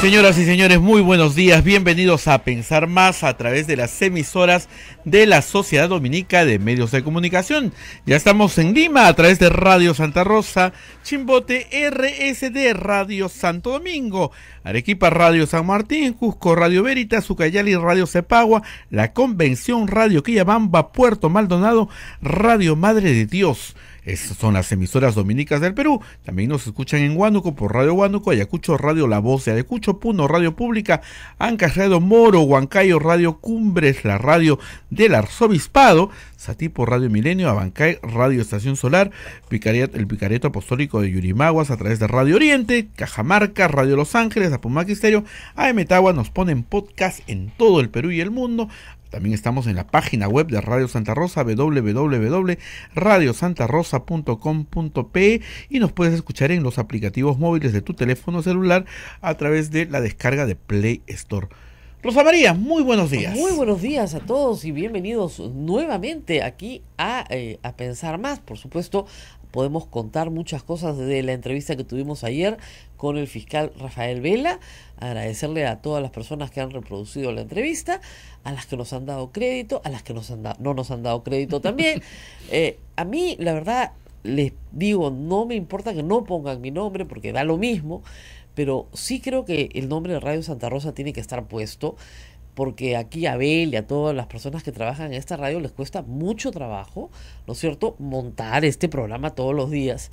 Señoras y señores, muy buenos días. Bienvenidos a Pensar Más a través de las emisoras de la Sociedad Dominica de Medios de Comunicación. Ya estamos en Lima a través de Radio Santa Rosa, Chimbote RSD, Radio Santo Domingo, Arequipa Radio San Martín, Cusco Radio Veritas, Ucayali Radio Cepagua, La Convención Radio Quillabamba, Puerto Maldonado, Radio Madre de Dios son las emisoras dominicas del Perú. También nos escuchan en Huánuco por Radio Huánuco, Ayacucho Radio La Voz de Ayacucho, Puno Radio Pública, Ancas Moro, Huancayo Radio Cumbres, la radio del Arzobispado, Satipo Radio Milenio, Abancay Radio Estación Solar, el Picareto Apostólico de Yurimaguas a través de Radio Oriente, Cajamarca, Radio Los Ángeles, Apumaquisterio, AM Tawa nos ponen podcast en todo el Perú y el mundo. También estamos en la página web de Radio Santa Rosa, www.radiosantarosa.com.pe y nos puedes escuchar en los aplicativos móviles de tu teléfono celular a través de la descarga de Play Store. Rosa María, muy buenos días. Muy buenos días a todos y bienvenidos nuevamente aquí a, eh, a Pensar Más, por supuesto, podemos contar muchas cosas de la entrevista que tuvimos ayer con el fiscal Rafael Vela. Agradecerle a todas las personas que han reproducido la entrevista, a las que nos han dado crédito, a las que nos han no nos han dado crédito también. Eh, a mí, la verdad, les digo, no me importa que no pongan mi nombre porque da lo mismo, pero sí creo que el nombre de Radio Santa Rosa tiene que estar puesto porque aquí a Abel y a todas las personas que trabajan en esta radio les cuesta mucho trabajo, ¿no es cierto?, montar este programa todos los días.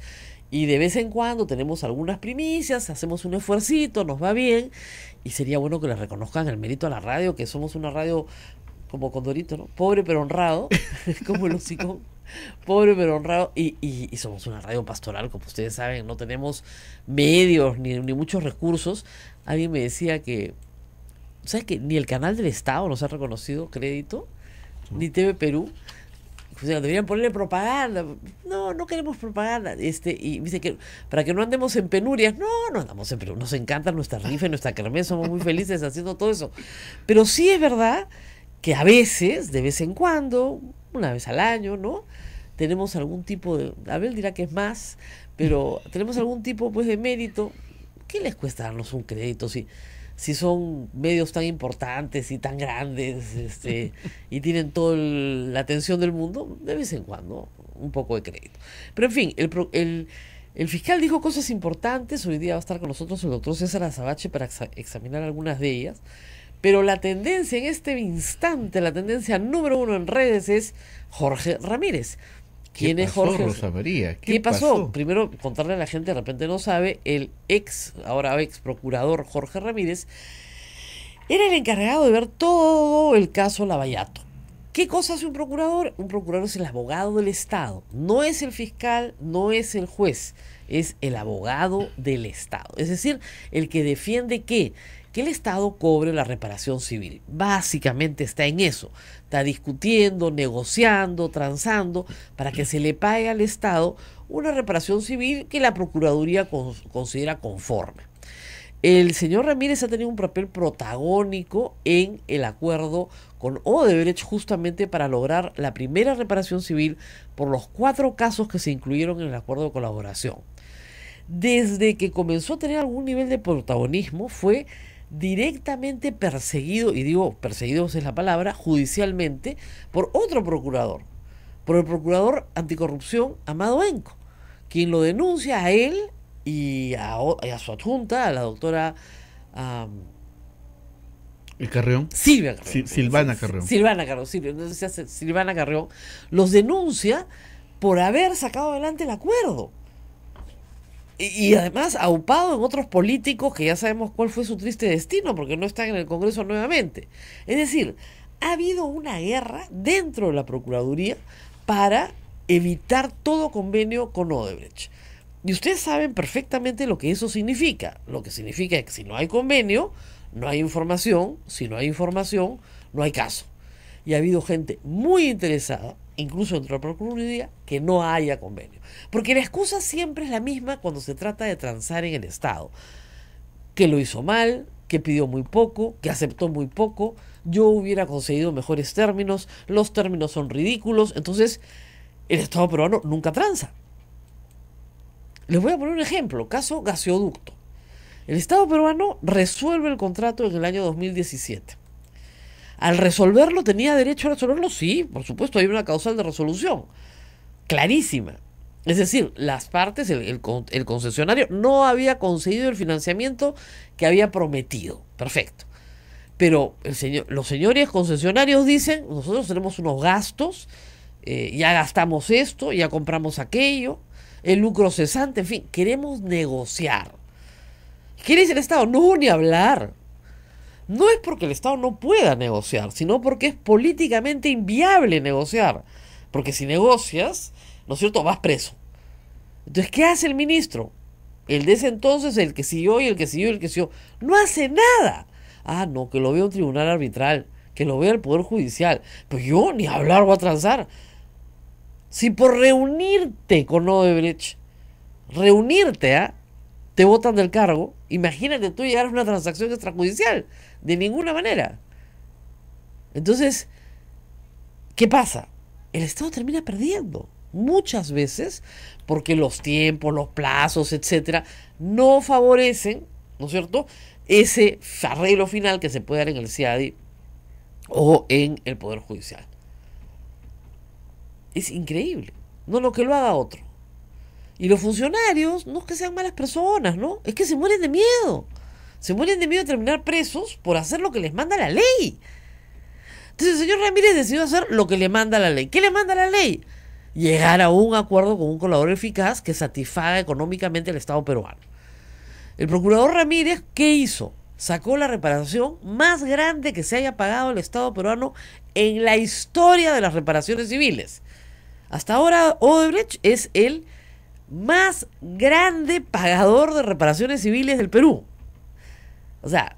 Y de vez en cuando tenemos algunas primicias, hacemos un esfuercito, nos va bien, y sería bueno que les reconozcan el mérito a la radio, que somos una radio como Condorito, ¿no? Pobre pero honrado, como el hocico. Pobre pero honrado. Y, somos una radio pastoral, como ustedes saben, no tenemos medios ni, ni muchos recursos. Alguien me decía que ¿Sabes que ni el canal del Estado nos ha reconocido crédito? Ni TV Perú. deberían ponerle propaganda. No, no queremos propaganda. Este, y dice que para que no andemos en penurias. No, no andamos en penurias. Nos encanta nuestra rifa nuestra kermés. Somos muy felices haciendo todo eso. Pero sí es verdad que a veces, de vez en cuando, una vez al año, ¿no? Tenemos algún tipo de. Abel dirá que es más, pero tenemos algún tipo pues de mérito. ¿Qué les cuesta darnos un crédito si si son medios tan importantes y tan grandes este, y tienen toda la atención del mundo, de vez en cuando un poco de crédito. Pero en fin, el, fiscal dijo cosas importantes, hoy día va a estar con nosotros el doctor César Azabache para examinar algunas de ellas, pero la tendencia en este instante, la tendencia número uno en redes es Jorge Ramírez. ¿Quién es Jorge? Rosa ¿Qué, pasó? pasó? Primero, contarle a la gente, de repente no sabe, el ex, ahora ex procurador Jorge Ramírez, era el encargado de ver todo el caso Lavallato. ¿Qué cosa hace un procurador? Un procurador es el abogado del Estado, no es el fiscal, no es el juez, es el abogado del Estado. Es decir, el que defiende que el Estado cobre la reparación civil. Básicamente está en eso. Está discutiendo, negociando, transando para que se le pague al Estado una reparación civil que la Procuraduría considera conforme. El señor Ramírez ha tenido un papel protagónico en el acuerdo con Odebrecht justamente para lograr la primera reparación civil por los cuatro casos que se incluyeron en el acuerdo de colaboración. Desde que comenzó a tener algún nivel de protagonismo fue directamente perseguido, y digo perseguidos es la palabra, judicialmente, por otro procurador, por el procurador anticorrupción Amado Enco, quien lo denuncia a él y a, su adjunta, a la doctora... ¿El Carreón? Silvia Carreón. Silvana Carreón. Silvana Carreón, Silvana Carreón, los denuncia por haber sacado adelante el acuerdo. Y, además aupado en otros políticos que ya sabemos cuál fue su triste destino, porque no están en el Congreso nuevamente. Es decir, ha habido una guerra dentro de la Procuraduría para evitar todo convenio con Odebrecht. Y ustedes saben perfectamente lo que eso significa. Lo que significa es que si no hay convenio, no hay información. Si no hay información, no hay caso. Y ha habido gente muy interesada incluso de la Procuraduría, que no haya convenio. Porque la excusa siempre es la misma cuando se trata de transar en el Estado. Que lo hizo mal, que pidió muy poco, que aceptó muy poco, yo hubiera conseguido mejores términos, los términos son ridículos, entonces el Estado peruano nunca transa. Les voy a poner un ejemplo, caso gaseoducto. El Estado peruano resuelve el contrato en el año 2017 al resolverlo tenía derecho a resolverlo, sí, por supuesto, hay una causal de resolución, clarísima. Es decir, las partes, el, concesionario no había conseguido el financiamiento que había prometido. Perfecto. Pero los señores concesionarios dicen, nosotros tenemos unos gastos, eh, ya gastamos esto, ya compramos aquello, el lucro cesante, en fin, queremos negociar. ¿Qué dice el Estado? No, ni hablar no es porque el Estado no pueda negociar, sino porque es políticamente inviable negociar. Porque si negocias, ¿no es cierto?, vas preso. Entonces, ¿qué hace el ministro? El de ese entonces, el que siguió y el que siguió y el que siguió. No hace nada. Ah, no, que lo vea un tribunal arbitral, que lo vea el Poder Judicial. Pues yo ni hablar voy a transar. Si por reunirte con Odebrecht, reunirte, ¿ah? te votan del cargo, imagínate tú llegar a una transacción extrajudicial de ninguna manera. Entonces, ¿qué pasa? El Estado termina perdiendo muchas veces porque los tiempos, los plazos, etcétera, no favorecen, ¿no es cierto?, ese arreglo final que se puede dar en el CIADI o en el Poder Judicial. Es increíble. No lo que lo haga otro. Y los funcionarios, no es que sean malas personas, ¿no? Es que se mueren de miedo. Se mueren de miedo a terminar presos por hacer lo que les manda la ley. Entonces el señor Ramírez decidió hacer lo que le manda la ley. ¿Qué le manda la ley? Llegar a un acuerdo con un colaborador eficaz que satisfaga económicamente al Estado peruano. El procurador Ramírez, ¿qué hizo? Sacó la reparación más grande que se haya pagado el Estado peruano en la historia de las reparaciones civiles. Hasta ahora Odebrecht es el más grande pagador de reparaciones civiles del Perú. O sea,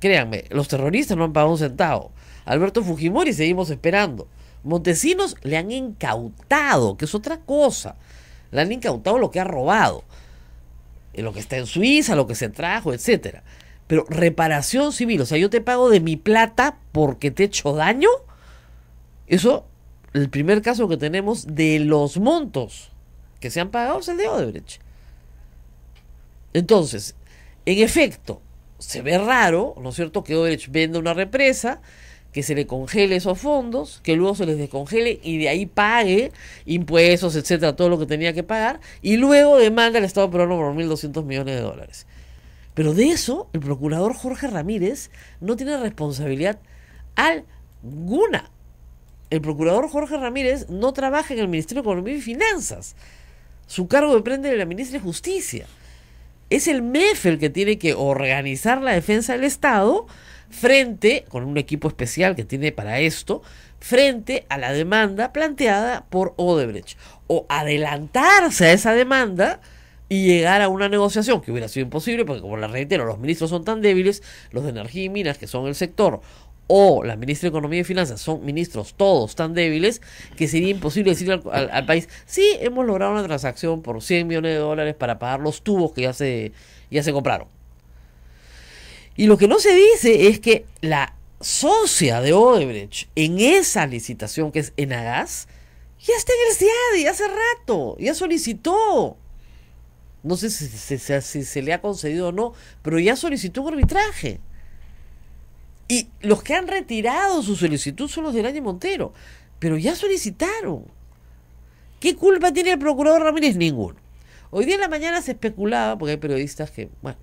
créanme, los terroristas no han pagado un centavo. Alberto Fujimori seguimos esperando. Montesinos le han incautado, que es otra cosa. Le han incautado lo que ha robado, eh, lo que está en Suiza, lo que se trajo, etcétera. Pero reparación civil, o sea, yo te pago de mi plata porque te he hecho daño. Eso, el primer caso que tenemos de los montos que se han pagado es el de Odebrecht. Entonces, en efecto, se ve raro, ¿no es cierto?, que Odebrecht venda una represa, que se le congele esos fondos, que luego se les descongele y de ahí pague impuestos, etcétera, todo lo que tenía que pagar, y luego demanda al Estado peruano por 1.200 millones de dólares. Pero de eso, el procurador Jorge Ramírez no tiene responsabilidad alguna. El procurador Jorge Ramírez no trabaja en el Ministerio de Economía y Finanzas. Su cargo depende de la ministra de Justicia es el MEF el que tiene que organizar la defensa del Estado frente, con un equipo especial que tiene para esto, frente a la demanda planteada por Odebrecht. O adelantarse a esa demanda y llegar a una negociación que hubiera sido imposible, porque como la reitero, los ministros son tan débiles, los de energía y minas, que son el sector o la ministra de Economía y Finanzas son ministros todos tan débiles que sería imposible decirle al, país, sí, hemos logrado una transacción por 100 millones de dólares para pagar los tubos que ya se, ya se compraron. Y lo que no se dice es que la socia de Odebrecht en esa licitación que es Enagas, ya está en el CIADI hace rato, ya solicitó. No sé si se le ha concedido o no, pero ya solicitó un arbitraje. Y los que han retirado su solicitud son los del año Montero, pero ya solicitaron. ¿Qué culpa tiene el procurador Ramírez? Ninguno. Hoy día en la mañana se especulaba, porque hay periodistas que, bueno,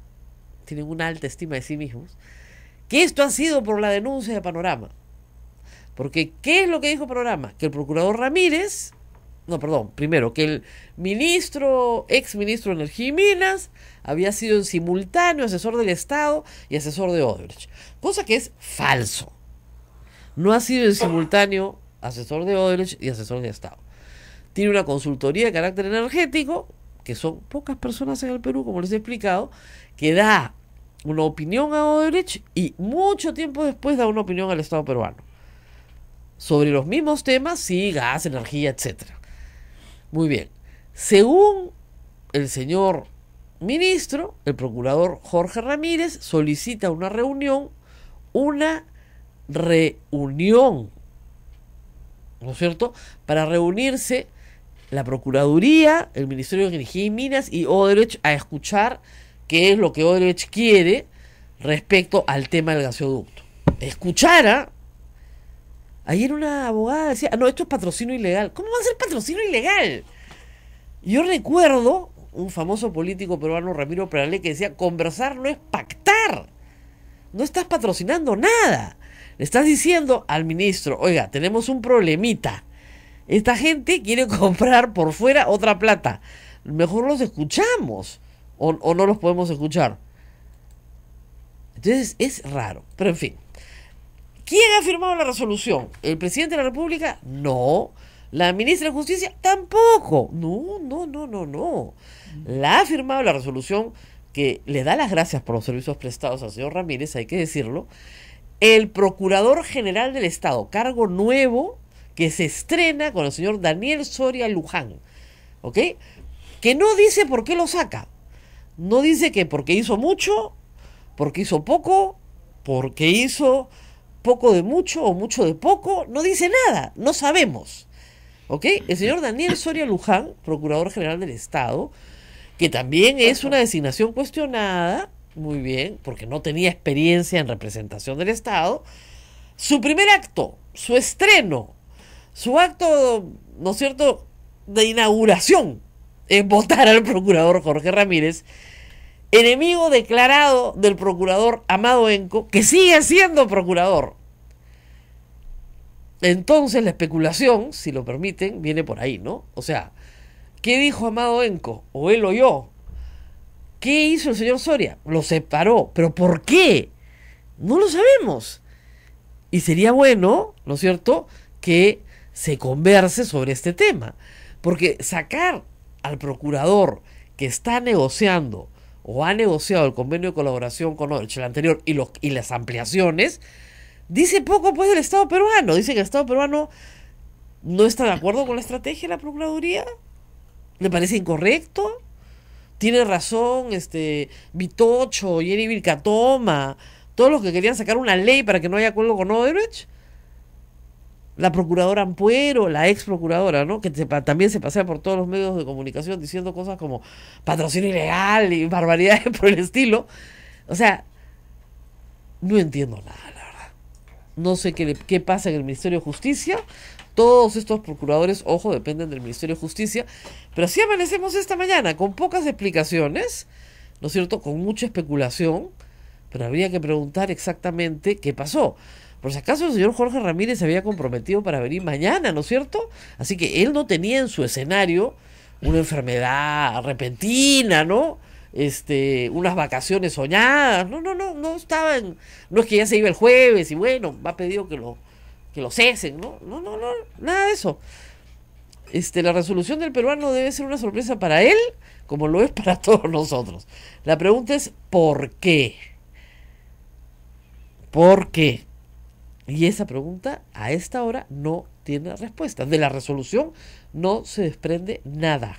tienen una alta estima de sí mismos, que esto ha sido por la denuncia de Panorama. Porque, ¿qué es lo que dijo Panorama? Que el procurador Ramírez no, perdón, primero, que el ministro, ex ministro de Energía y Minas, había sido en simultáneo asesor del Estado y asesor de Odebrecht, cosa que es falso. No ha sido en simultáneo asesor de Odebrecht y asesor del Estado. Tiene una consultoría de carácter energético, que son pocas personas en el Perú, como les he explicado, que da una opinión a Odebrecht y mucho tiempo después da una opinión al Estado peruano sobre los mismos temas, sí, gas, energía, etcétera. Muy bien. Según el señor ministro, el procurador Jorge Ramírez solicita una reunión, una reunión, ¿no es cierto?, para reunirse la Procuraduría, el Ministerio de Energía y Minas y Odebrecht a escuchar qué es lo que Odebrecht quiere respecto al tema del gasoducto. Escuchara Ayer una abogada decía, ah, no, esto es patrocinio ilegal. ¿Cómo va a ser patrocino ilegal? Yo recuerdo un famoso político peruano, Ramiro Peralé, que decía, conversar no es pactar. No estás patrocinando nada. Le estás diciendo al ministro, oiga, tenemos un problemita. Esta gente quiere comprar por fuera otra plata. Mejor los escuchamos o, o no los podemos escuchar. Entonces es raro, pero en fin. ¿Quién ha firmado la resolución? ¿El presidente de la República? No. ¿La ministra de Justicia? Tampoco. No, no, no, no, no. La ha firmado la resolución que le da las gracias por los servicios prestados al señor Ramírez, hay que decirlo. El Procurador General del Estado, cargo nuevo que se estrena con el señor Daniel Soria Luján. ¿Ok? Que no dice por qué lo saca. No dice que porque hizo mucho, porque hizo poco, porque hizo poco de mucho o mucho de poco, no dice nada, no sabemos. ¿Ok? El señor Daniel Soria Luján, Procurador General del Estado, que también es una designación cuestionada, muy bien, porque no tenía experiencia en representación del Estado, su primer acto, su estreno, su acto, ¿no es cierto?, de inauguración es votar al procurador Jorge Ramírez enemigo declarado del procurador Amado Enco, que sigue siendo procurador. Entonces la especulación, si lo permiten, viene por ahí, ¿no? O sea, ¿qué dijo Amado Enco? ¿O él o yo? ¿Qué hizo el señor Soria? Lo separó, pero ¿por qué? No lo sabemos. Y sería bueno, ¿no es cierto?, que se converse sobre este tema. Porque sacar al procurador que está negociando o ha negociado el convenio de colaboración con Odebrecht, el anterior, y, los, y las ampliaciones, dice poco pues del Estado peruano. Dice que el Estado peruano no está de acuerdo con la estrategia de la Procuraduría, le parece incorrecto. Tiene razón este Vitocho, Jenny Vilcatoma, todos los que querían sacar una ley para que no haya acuerdo con Odebrecht la procuradora Ampuero, la ex procuradora, ¿no? Que también se pasea por todos los medios de comunicación diciendo cosas como patrocinio ilegal y barbaridades por el estilo. O sea, no entiendo nada, la verdad. No sé qué, qué pasa en el Ministerio de Justicia. Todos estos procuradores, ojo, dependen del Ministerio de Justicia. Pero así amanecemos esta mañana, con pocas explicaciones, ¿no es cierto? Con mucha especulación. Pero habría que preguntar exactamente qué pasó. Por si acaso el señor Jorge Ramírez se había comprometido para venir mañana, ¿no es cierto? Así que él no tenía en su escenario una enfermedad repentina, ¿no? Este, unas vacaciones soñadas, no, no, no, no estaban, no es que ya se iba el jueves y bueno, va pedido que lo, que lo cesen, ¿no? No, no, no, nada de eso. Este, la resolución del peruano debe ser una sorpresa para él, como lo es para todos nosotros. La pregunta es, ¿por qué? ¿Por qué? Y esa pregunta a esta hora no tiene respuesta. De la resolución no se desprende nada.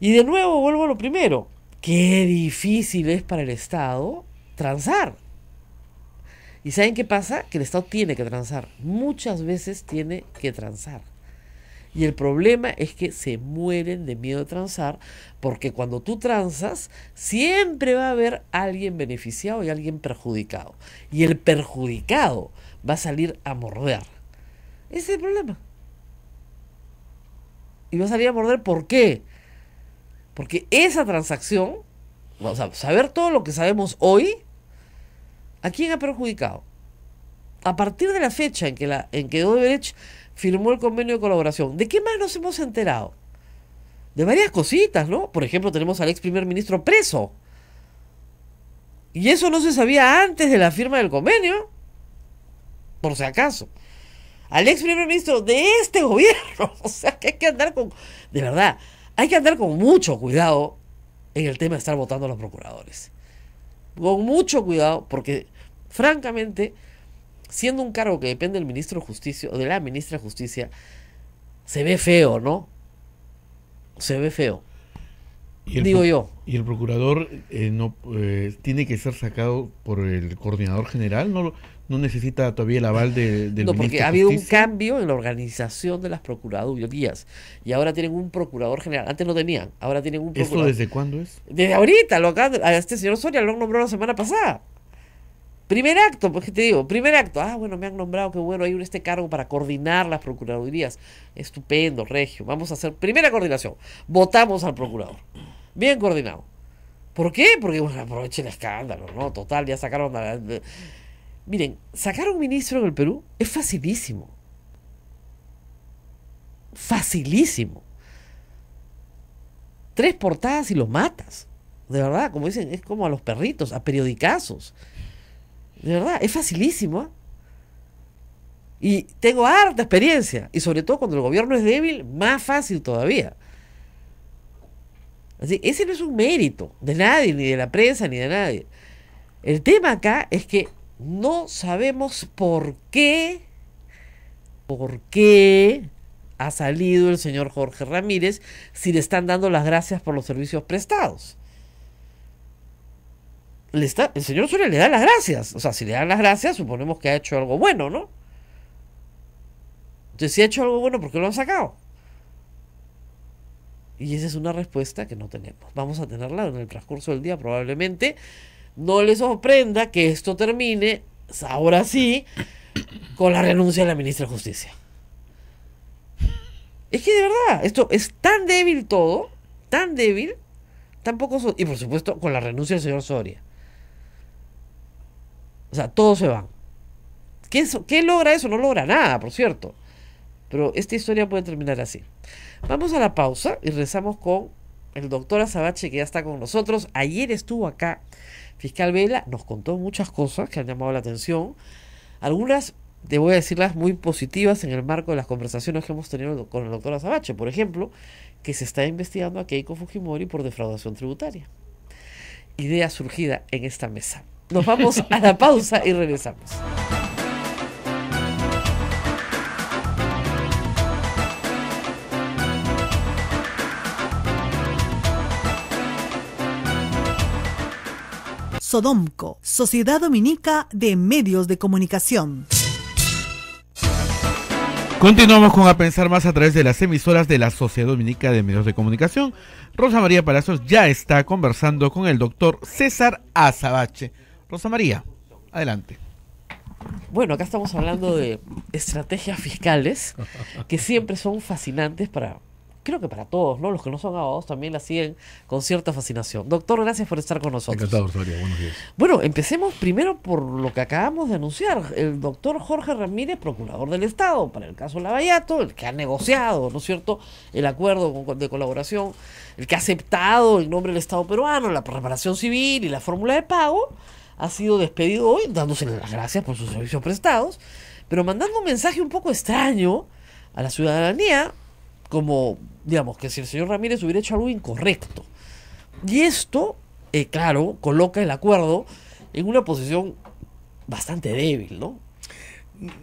Y de nuevo vuelvo a lo primero. Qué difícil es para el Estado transar. ¿Y saben qué pasa? Que el Estado tiene que transar. Muchas veces tiene que transar. Y el problema es que se mueren de miedo a transar, porque cuando tú transas, siempre va a haber alguien beneficiado y alguien perjudicado. Y el perjudicado va a salir a morder. Ese es el problema. Y va a salir a morder, ¿por qué? Porque esa transacción, vamos a saber todo lo que sabemos hoy, ¿a quién ha perjudicado? A partir de la fecha en que, la, en que firmó el convenio de colaboración. ¿De qué más nos hemos enterado? De varias cositas, ¿no? Por ejemplo, tenemos al ex primer ministro preso. Y eso no se sabía antes de la firma del convenio. Por si acaso. Al ex primer ministro de este gobierno. O sea que hay que andar con. De verdad, hay que andar con mucho cuidado en el tema de estar votando a los procuradores. Con mucho cuidado, porque francamente siendo un cargo que depende del ministro de Justicia o de la ministra de Justicia, se ve feo, ¿no? Se ve feo. Y Digo yo. Y el procurador eh, no eh, tiene que ser sacado por el coordinador general, no, no necesita todavía el aval de, del no, No, porque ha habido un cambio en la organización de las procuradurías y ahora tienen un procurador general. Antes no tenían, ahora tienen un procurador. ¿Eso desde cuándo es? Desde ahorita, lo acá, este señor Soria lo nombró la semana pasada. Primer acto, porque pues, te digo, primer acto, ah, bueno, me han nombrado, qué bueno, hay un este cargo para coordinar las procuradurías. Estupendo, Regio, vamos a hacer primera coordinación. Votamos al procurador. Bien coordinado. ¿Por qué? Porque, bueno, aproveche el escándalo, ¿no? Total, ya sacaron... A Miren, sacar un ministro en el Perú es facilísimo. Facilísimo. Tres portadas y los matas. De verdad, como dicen, es como a los perritos, a periodicazos. De verdad, es facilísimo. ¿eh? Y tengo harta experiencia. Y sobre todo cuando el gobierno es débil, más fácil todavía. Así, ese no es un mérito de nadie, ni de la prensa, ni de nadie. El tema acá es que no sabemos por qué, por qué ha salido el señor Jorge Ramírez si le están dando las gracias por los servicios prestados el señor Soria le da las gracias. O sea, si le dan las gracias, suponemos que ha hecho algo bueno, ¿no? Entonces, si ha hecho algo bueno, ¿por qué lo han sacado? Y esa es una respuesta que no tenemos. Vamos a tenerla en el transcurso del día probablemente. No le sorprenda que esto termine, ahora sí, con la renuncia de la ministra de Justicia. Es que de verdad, esto es tan débil todo, tan débil, tan poco... y por supuesto, con la renuncia del señor Soria. O sea, todos se van. ¿Qué, logra eso? No logra nada, por cierto. Pero esta historia puede terminar así. Vamos a la pausa y rezamos con el doctor Azabache, que ya está con nosotros. Ayer estuvo acá. Fiscal Vela nos contó muchas cosas que han llamado la atención. Algunas, te voy a decirlas, muy positivas en el marco de las conversaciones que hemos tenido con el doctor Azabache. Por ejemplo, que se está investigando a Keiko Fujimori por defraudación tributaria. Idea surgida en esta mesa. Nos vamos a la pausa y regresamos. Sodomco, Sociedad Dominica de Medios de Comunicación. Continuamos con A Pensar Más a través de las emisoras de la Sociedad Dominica de Medios de Comunicación. Rosa María Palacios ya está conversando con el doctor César Azabache Rosa María, adelante. Bueno, acá estamos hablando de estrategias fiscales que siempre son fascinantes para, creo que para todos, ¿no? Los que no son abogados también la siguen con cierta fascinación. Doctor, gracias por estar con nosotros. Encantado, Buenos días. Bueno, empecemos primero por lo que acabamos de anunciar. El doctor Jorge Ramírez, procurador del Estado, para el caso Lavallato, el que ha negociado, ¿no es cierto?, el acuerdo de colaboración, el que ha aceptado en nombre del Estado peruano la reparación civil y la fórmula de pago ha sido despedido hoy, dándosele las gracias por sus servicios prestados, pero mandando un mensaje un poco extraño a la ciudadanía, como, digamos, que si el señor Ramírez hubiera hecho algo incorrecto. Y esto, eh, claro, coloca el acuerdo en una posición bastante débil, ¿no?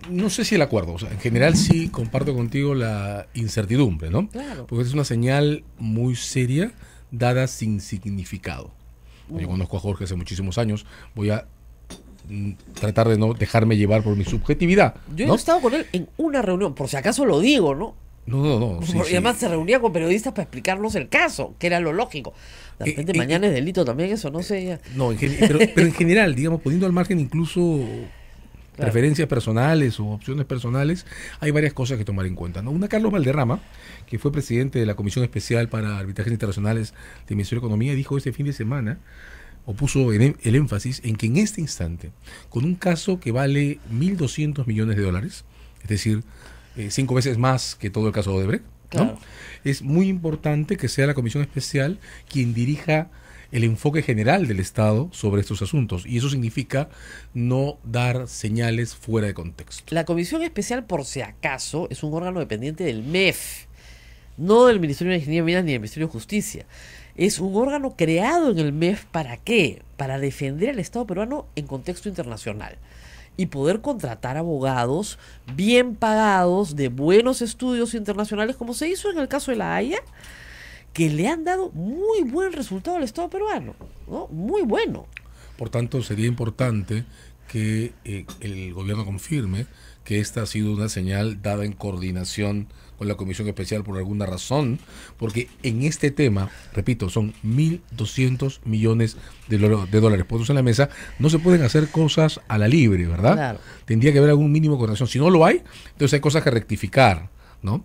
No sé si el acuerdo, o sea, en general sí comparto contigo la incertidumbre, ¿no? Claro. Porque es una señal muy seria dada sin significado. Yo conozco a Jorge hace muchísimos años. Voy a mm, tratar de no dejarme llevar por mi subjetividad. Yo he estado con él en una reunión, por si acaso lo digo, ¿no? No, no, no. y además se reunía con periodistas para explicarnos el caso, que era lo lógico. De eh, repente eh, mañana eh, es delito también eso, no sé. No, pero en general, digamos, poniendo al margen incluso preferencias personales o opciones personales, hay varias cosas que tomar en cuenta. ¿no? Una, Carlos Valderrama, que fue presidente de la Comisión Especial para Arbitrajes Internacionales de Ministerio de Economía, dijo este fin de semana o puso em, el, énfasis en que en este instante, con un caso que vale 1.200 millones de dólares, es decir, eh, cinco veces más que todo el caso de Odebrecht, ¿no? Es muy importante que sea la comisión especial quien dirija el enfoque general del Estado sobre estos asuntos. Y eso significa no dar señales fuera de contexto. La Comisión Especial, por si acaso, es un órgano dependiente del MEF, no del Ministerio de Ingeniería Minas ni del Ministerio de Justicia. Es un órgano creado en el MEF para qué? Para defender al Estado peruano en contexto internacional y poder contratar abogados bien pagados de buenos estudios internacionales, como se hizo en el caso de La Haya, que le han dado muy buen resultado al Estado peruano, ¿no? Muy bueno. Por tanto, sería importante que eh, el gobierno confirme que esta ha sido una señal dada en coordinación con la Comisión Especial por alguna razón, porque en este tema, repito, son 1.200 millones de, de dólares puestos en la mesa, no se pueden hacer cosas a la libre, ¿verdad? Claro. Tendría que haber algún mínimo de coordinación. Si no lo hay, entonces hay cosas que rectificar, ¿no?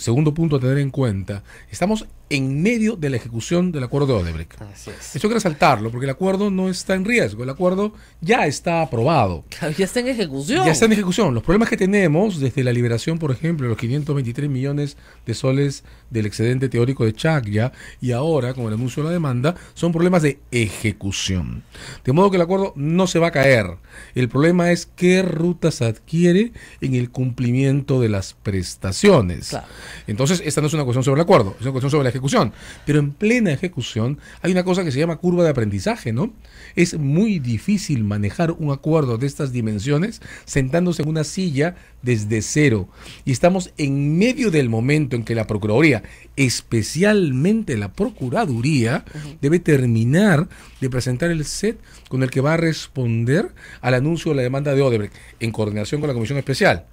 segundo punto a tener en cuenta, estamos en medio de la ejecución del acuerdo de Odebrecht. Así es. Eso hay que resaltarlo, porque el acuerdo no está en riesgo, el acuerdo ya está aprobado. Ya está en ejecución. Ya está en ejecución. Los problemas que tenemos desde la liberación, por ejemplo, los 523 millones de soles del excedente teórico de Chaglia, y ahora con el anuncio de la demanda, son problemas de ejecución. De modo que el acuerdo no se va a caer. El problema es qué rutas adquiere en el cumplimiento de las prestaciones. Claro. Entonces, esta no es una cuestión sobre el acuerdo, es una cuestión sobre la ejecución. Pero en plena ejecución hay una cosa que se llama curva de aprendizaje, ¿no? Es muy difícil manejar un acuerdo de estas dimensiones sentándose en una silla desde cero. Y estamos en medio del momento en que la Procuraduría, especialmente la Procuraduría, debe terminar de presentar el set con el que va a responder al anuncio de la demanda de Odebrecht en coordinación con la Comisión Especial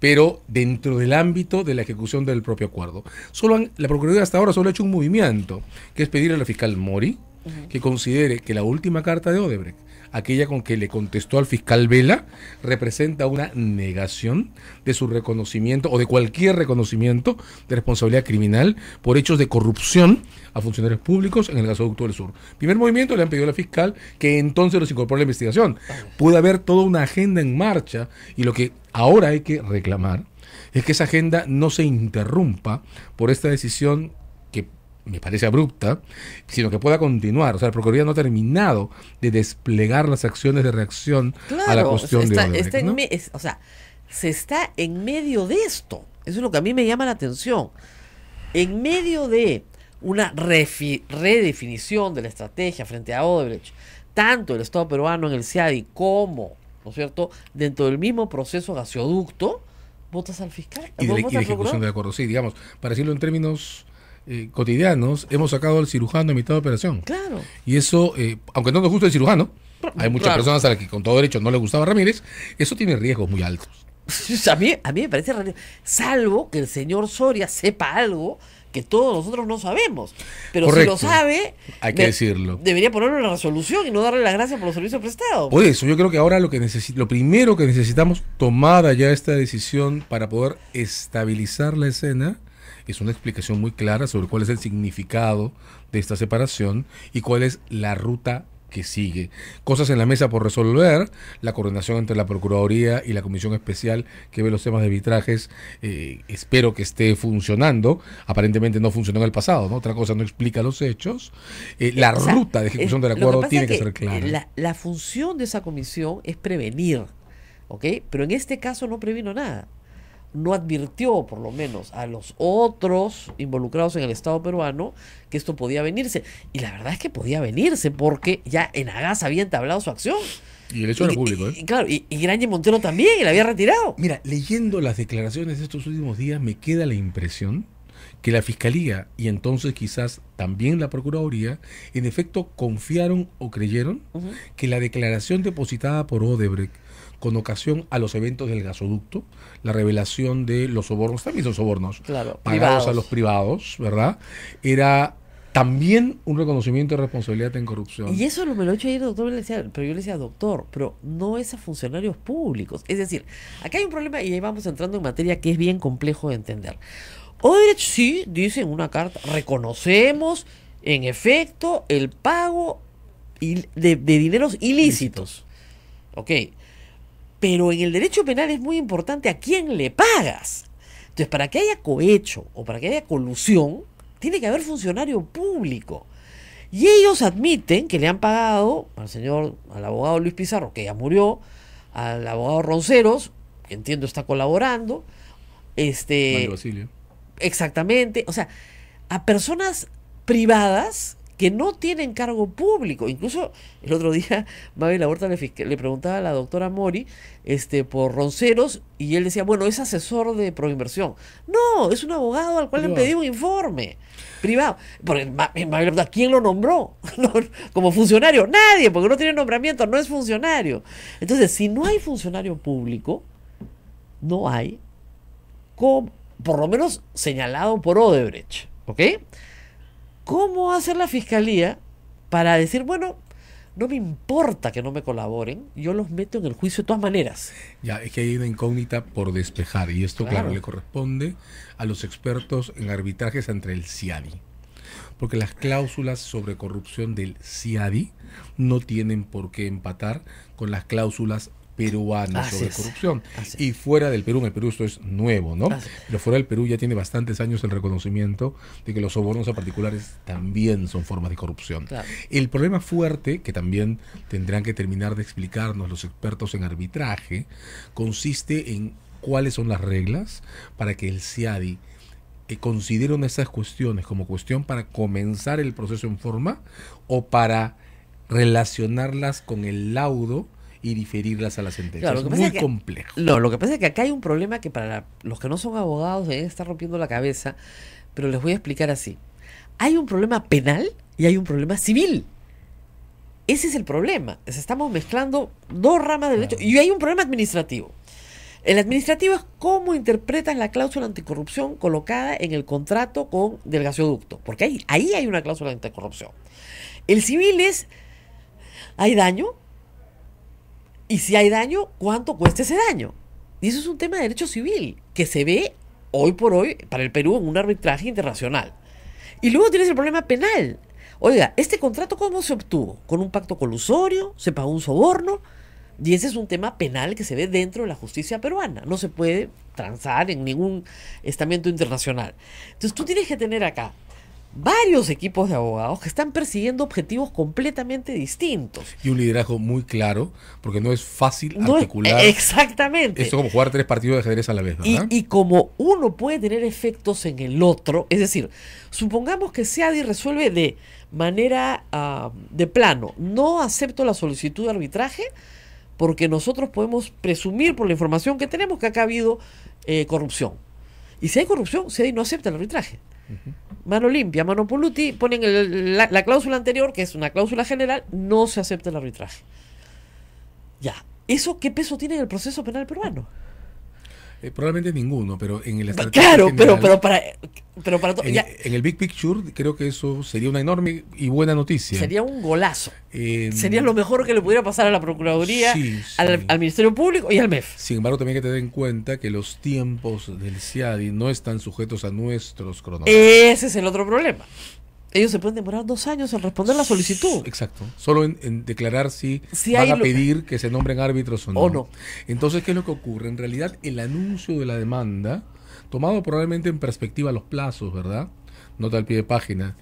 pero dentro del ámbito de la ejecución del propio acuerdo. Solo la Procuraduría hasta ahora solo ha hecho un movimiento, que es pedir a la fiscal Mori que considere que la última carta de Odebrecht aquella con que le contestó al fiscal Vela, representa una negación de su reconocimiento o de cualquier reconocimiento de responsabilidad criminal por hechos de corrupción a funcionarios públicos en el gasoducto del sur. Primer movimiento le han pedido a la fiscal que entonces los incorpore a la investigación. Puede haber toda una agenda en marcha y lo que ahora hay que reclamar es que esa agenda no se interrumpa por esta decisión me parece abrupta, sino que pueda continuar. O sea, la Procuraduría no ha terminado de desplegar las acciones de reacción a la cuestión de Odebrecht. o sea, se está en medio de esto. Eso es lo que a mí me llama la atención. En medio de una redefinición de la estrategia frente a Odebrecht, tanto el Estado peruano en el CIADI como, ¿no es cierto?, dentro del mismo proceso gaseoducto, votas al fiscal. Y de, ejecución de acuerdo. Sí, digamos, para decirlo en términos eh, cotidianos, hemos sacado al cirujano en mitad de operación. Claro. Y eso, eh, aunque no nos guste el cirujano, hay muchas personas a las que con todo derecho no le gustaba Ramírez, eso tiene riesgos muy altos. a, mí, a mí me parece raro, salvo que el señor Soria sepa algo que todos nosotros no sabemos. Pero si lo sabe, hay que decirlo. Debería ponerle una resolución y no darle la gracia por los servicios prestados. Por eso, yo creo que ahora lo que lo primero que necesitamos tomada ya esta decisión para poder estabilizar la escena es una explicación muy clara sobre cuál es el significado de esta separación y cuál es la ruta que sigue. Cosas en la mesa por resolver, la coordinación entre la Procuraduría y la Comisión Especial que ve los temas de arbitrajes eh, espero que esté funcionando, aparentemente no funcionó en el pasado, otra cosa no explica los hechos, eh, la ruta de ejecución eh, del acuerdo tiene que, ser clara. La, la función de esa comisión es prevenir, ¿ok? Pero en este caso no previno nada no advirtió, por lo menos, a los otros involucrados en el Estado peruano que esto podía venirse. Y la verdad es que podía venirse porque ya en Agas había entablado su acción. Y el hecho era público, ¿eh? Y, claro, y, y Granje Montero también, y la había retirado. Mira, leyendo las declaraciones de estos últimos días, me queda la impresión que la Fiscalía y entonces quizás también la Procuraduría, en efecto, confiaron o creyeron que la declaración depositada por Odebrecht con ocasión a los eventos del gasoducto, la revelación de los sobornos, también son sobornos, pagados a los privados, ¿verdad? Era también un reconocimiento de responsabilidad en corrupción. Y eso me lo he hecho ayer, doctor, pero yo le decía, doctor, pero no es a funcionarios públicos. Es decir, acá hay un problema y ahí vamos entrando en materia que es bien complejo de entender. hoy sí dice en una carta, reconocemos en efecto el pago de, dineros ilícitos. ilícitos. Ok pero en el derecho penal es muy importante a quién le pagas. Entonces, para que haya cohecho o para que haya colusión, tiene que haber funcionario público. Y ellos admiten que le han pagado al señor, al abogado Luis Pizarro, que ya murió, al abogado Ronceros, que entiendo está colaborando, este Mario Basilio. Exactamente, o sea, a personas privadas que no tienen cargo público. Incluso el otro día Mabel Aborta le, preguntaba a la doctora Mori este, por Ronceros y él decía, bueno, es asesor de proinversión. No, es un abogado al cual le pedí un informe privado. Porque Mabel ¿quién lo nombró? Como funcionario, nadie, porque no tiene nombramiento, no es funcionario. Entonces, si no hay funcionario público, no hay, por lo menos señalado por Odebrecht, ¿ok? ¿Cómo hace la fiscalía para decir, bueno, no me importa que no me colaboren, yo los meto en el juicio de todas maneras. Ya, es que hay una incógnita por despejar y esto, claro, le corresponde a los expertos en arbitrajes entre el CIADI. Porque las cláusulas sobre corrupción del CIADI no tienen por qué empatar con las cláusulas peruanos sobre corrupción. y fuera del Perú, en el Perú esto es nuevo, ¿no? Pero fuera del Perú ya tiene bastantes años el reconocimiento de que los sobornos a particulares también son formas de corrupción. El problema fuerte, que también tendrán que terminar de explicarnos los expertos en arbitraje, consiste en cuáles son las reglas para que el CIADI eh, considere una cuestiones como cuestión para comenzar el proceso en forma o para relacionarlas con el laudo y diferirlas a la sentencia, es muy complejo. No, lo que pasa es que acá hay un problema que para los que no son abogados deben estar rompiendo la cabeza, pero les voy a explicar así. Hay un problema penal y hay un problema civil. Ese es el problema. Estamos mezclando dos ramas del derecho. Y hay un problema administrativo. El administrativo es cómo interpretas la cláusula anticorrupción colocada en el contrato con del gasoducto, porque ahí, ahí hay una cláusula anticorrupción. El civil es, hay daño, y si hay daño, ¿cuánto cuesta ese daño? Y eso es un tema de derecho civil que se ve hoy por hoy para el Perú en un arbitraje internacional. Y luego tienes el problema penal. Oiga, ¿este contrato cómo se obtuvo? ¿Con un pacto colusorio? ¿Se pagó un soborno? Y ese es un tema penal que se ve dentro de la justicia peruana. No se puede transar en ningún estamento internacional. Entonces tú tienes que tener acá varios equipos de abogados que están persiguiendo objetivos completamente distintos. Y un liderazgo muy claro, porque no es fácil articular. exactamente. Esto como jugar tres partidos de ajedrez a la vez, Y, como uno puede tener efectos en el otro, es decir, supongamos que SEADI resuelve de manera ah, de plano, no acepto la solicitud de arbitraje, porque nosotros podemos presumir por la información que tenemos que acá ha habido eh, corrupción. Y si hay corrupción, SEADI no acepta el arbitraje. Mano limpia, mano poluti, ponen la, la, cláusula anterior, que es una cláusula general, no se acepta el arbitraje. Ya. ¿Eso qué peso tiene en el proceso penal peruano? Eh, probablemente ninguno, pero en el Claro, pero, pero para, pero para en, el Big Picture creo que eso sería una enorme y buena noticia. Sería un golazo. Eh, sería lo mejor que le pudiera pasar a la Procuraduría, Al, Ministerio Público y al MEF. Sin embargo, también hay que tener en cuenta que los tiempos del CIADI no están sujetos a nuestros cronogramas. Ese es el otro problema. Ellos se pueden demorar dos años en responder la solicitud. Exacto. Solo en, declarar si, van a pedir que se nombren árbitros o no. o no. Entonces, ¿qué es lo que ocurre? En realidad, el anuncio de la demanda, tomado probablemente en perspectiva los plazos, ¿verdad? Nota al pie de página.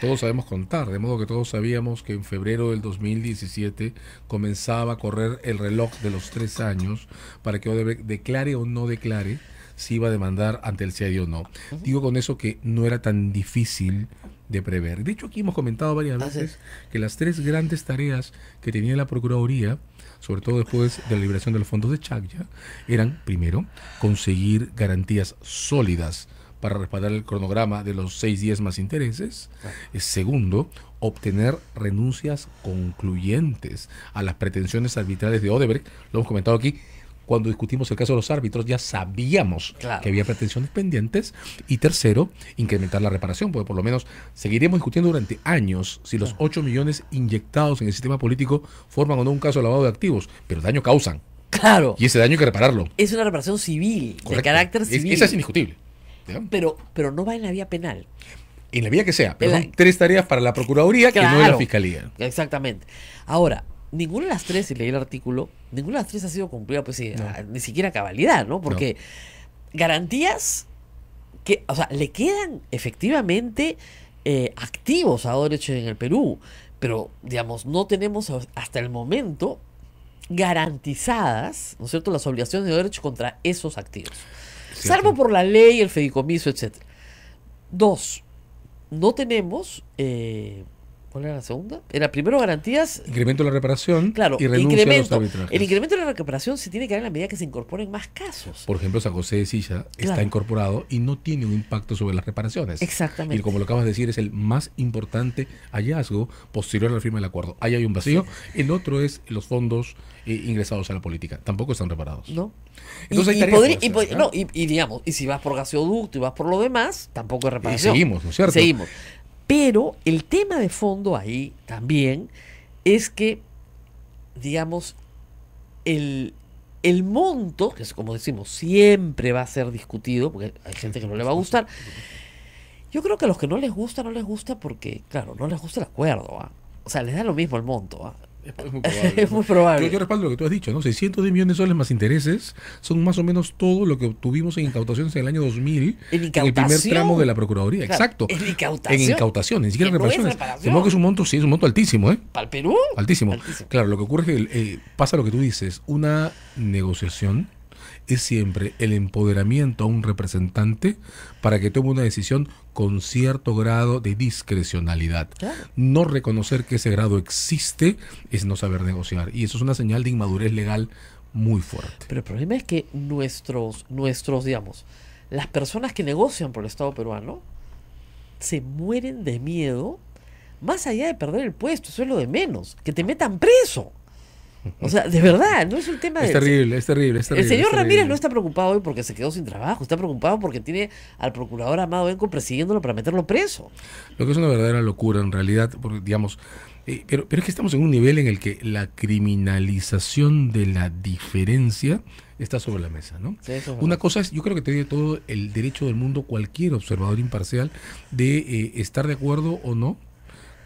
Todos sabemos contar, de modo que todos sabíamos que en febrero del 2017 comenzaba a correr el reloj de los tres años para que Odebrecht declare o no declare si iba a demandar ante el CIA o no. Digo con eso que no era tan difícil de prever. dicho hecho, aquí hemos comentado varias veces que las tres grandes tareas que tenía la Procuraduría, sobre todo después de la liberación de los fondos de Chagya, eran, primero, conseguir garantías sólidas para respaldar el cronograma de los seis días más intereses. Eh, segundo, obtener renuncias concluyentes a las pretensiones arbitrales de Odebrecht. Lo hemos comentado aquí cuando discutimos el caso de los árbitros, ya sabíamos que había pretensiones pendientes. Y tercero, incrementar la reparación, porque por lo menos seguiríamos discutiendo durante años si los 8 millones inyectados en el sistema político forman o no un caso de lavado de activos, pero daño causan. Claro. Y ese daño hay que repararlo. Es una reparación civil, de carácter civil. esa es indiscutible. Pero, pero no va en la vía penal. En la vía que sea, pero son tres tareas para la Procuraduría y que no es la Fiscalía. Exactamente. Ahora, ninguna de las tres, si leí el artículo, ninguna de las tres ha sido cumplida, pues ah, ni siquiera cabalidad, ¿no? Porque garantías que, o sea, le quedan efectivamente eh, activos a Odebrecht en el Perú, pero, digamos, no tenemos hasta el momento garantizadas, ¿no es cierto?, las obligaciones de Odebrecht contra esos activos. salvo por la ley, el fedicomiso etc. Dos, no tenemos... Eh, ¿Cuál era la segunda? Era primero garantías. Incremento de la reparación claro, y renuncia a los arbitrajes. El incremento de la reparación se tiene que dar en la medida que se incorporen más casos. Por ejemplo, San José de Silla está incorporado y no tiene un impacto sobre las reparaciones. Exactamente. Y como lo acabas de decir, es el más importante hallazgo posterior a la firma del acuerdo. Ahí hay un vacío. El otro es los fondos eh, ingresados a la política. Tampoco están reparados. No. Entonces, y, y, no, y, digamos, y si vas por gasoducto y vas por lo demás, tampoco es reparación. Y seguimos, ¿no es cierto? Seguimos. Pero el tema de fondo ahí también es que, digamos, el, monto, que es como decimos, siempre va a ser discutido, porque hay gente que no le va a gustar. Yo creo que a los que no les gusta, no les gusta porque, claro, no les gusta el acuerdo. ¿ah? O sea, les da lo mismo el monto. ¿ah? Es, muy probable. Yo, respaldo lo que tú has dicho, ¿no? 610 millones de soles más intereses son más o menos todo lo que obtuvimos en incautaciones en el año 2000 en, el primer tramo de la Procuraduría. Exacto. En incautación. En incautación, ni siquiera reparaciones. que es un monto, sí, es un monto altísimo, ¿eh? ¿Para el Perú? Altísimo. Claro, lo que ocurre es que eh, pasa lo que tú dices, una negociación es siempre el empoderamiento a un representante para que tome una decisión con cierto grado de discrecionalidad. No reconocer que ese grado existe es no saber negociar. Y eso es una señal de inmadurez legal muy fuerte. Pero el problema es que nuestros, nuestros, digamos, las personas que negocian por el Estado peruano se mueren de miedo, más allá de perder el puesto, eso es lo de menos, que te metan preso. O sea, de verdad, no es un tema de... Es terrible, es terrible, es terrible. El señor Ramírez no está preocupado hoy porque se quedó sin trabajo, está preocupado porque tiene al procurador Amado Benco persiguiéndolo para meterlo preso. Lo que es una verdadera locura en realidad, porque digamos, eh, pero, es que estamos en un nivel en el que la criminalización de la diferencia está sobre la mesa, ¿no? una cosa es, yo creo que tiene todo el derecho del mundo cualquier observador imparcial de eh, estar de acuerdo o no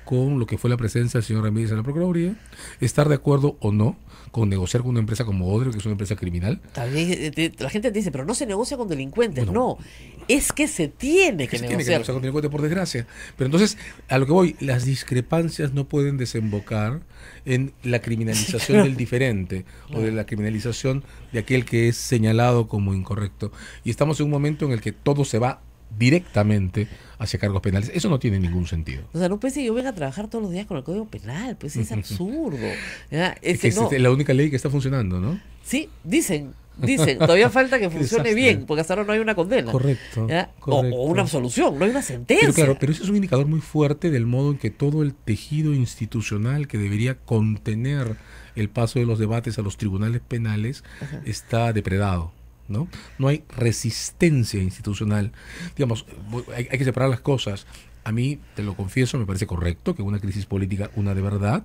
con lo que fue la presencia del señor Ramírez en la Procuraduría, estar de acuerdo o no con negociar con una empresa como Odre, que es una empresa criminal. Eh, la gente dice, pero no se negocia con delincuentes. no, es que se tiene que, negociar se Tiene que negociar con delincuentes, por desgracia. Pero entonces, a lo que voy, las discrepancias no pueden desembocar en la criminalización del diferente o de la criminalización de aquel que es señalado como incorrecto. Y estamos en un momento en el que todo se va directamente hacia cargos penales. Eso no tiene ningún sentido. O sea, no pensé que yo venga a trabajar todos los días con el Código Penal, pues es absurdo. es, este, este, la única ley que está funcionando, ¿no? Sí, dicen, Dicen, todavía falta que funcione bien, porque hasta ahora no hay una condena. Correcto. O, una absolución, no hay una sentencia. Pero claro, pero ese es un indicador muy fuerte del modo en que todo el tejido institucional que debería contener el paso de los debates a los tribunales penales está depredado. ¿no? No hay resistencia institucional. Digamos, hay, que separar las cosas. A mí, te lo confieso, me parece correcto que una crisis política, una de verdad,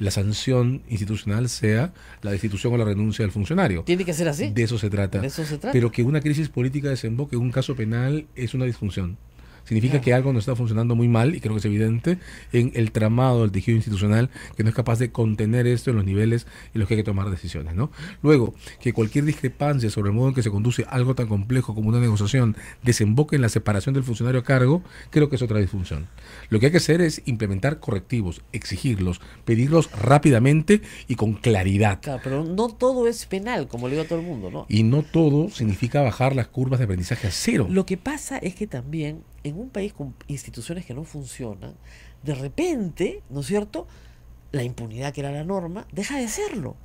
la sanción institucional sea la destitución o la renuncia del funcionario. Tiene que ser así. De eso se trata. De eso se trata. Pero que una crisis política desemboque en un caso penal es una disfunción significa que algo no está funcionando muy mal, y creo que es evidente, en el tramado del tejido institucional que no es capaz de contener esto en los niveles en los que hay que tomar decisiones. ¿no? Luego, que cualquier discrepancia sobre el modo en que se conduce algo tan complejo como una negociación desemboque en la separación del funcionario a cargo, creo que es otra disfunción. Lo que hay que hacer es implementar correctivos, exigirlos, pedirlos rápidamente y con claridad. pero no todo es penal, como le digo a todo el mundo, ¿no? Y no todo significa bajar las curvas de aprendizaje a cero. Lo que pasa es que también en un país con instituciones que no funcionan, de repente, ¿no es cierto?, la impunidad que era la norma deja de serlo.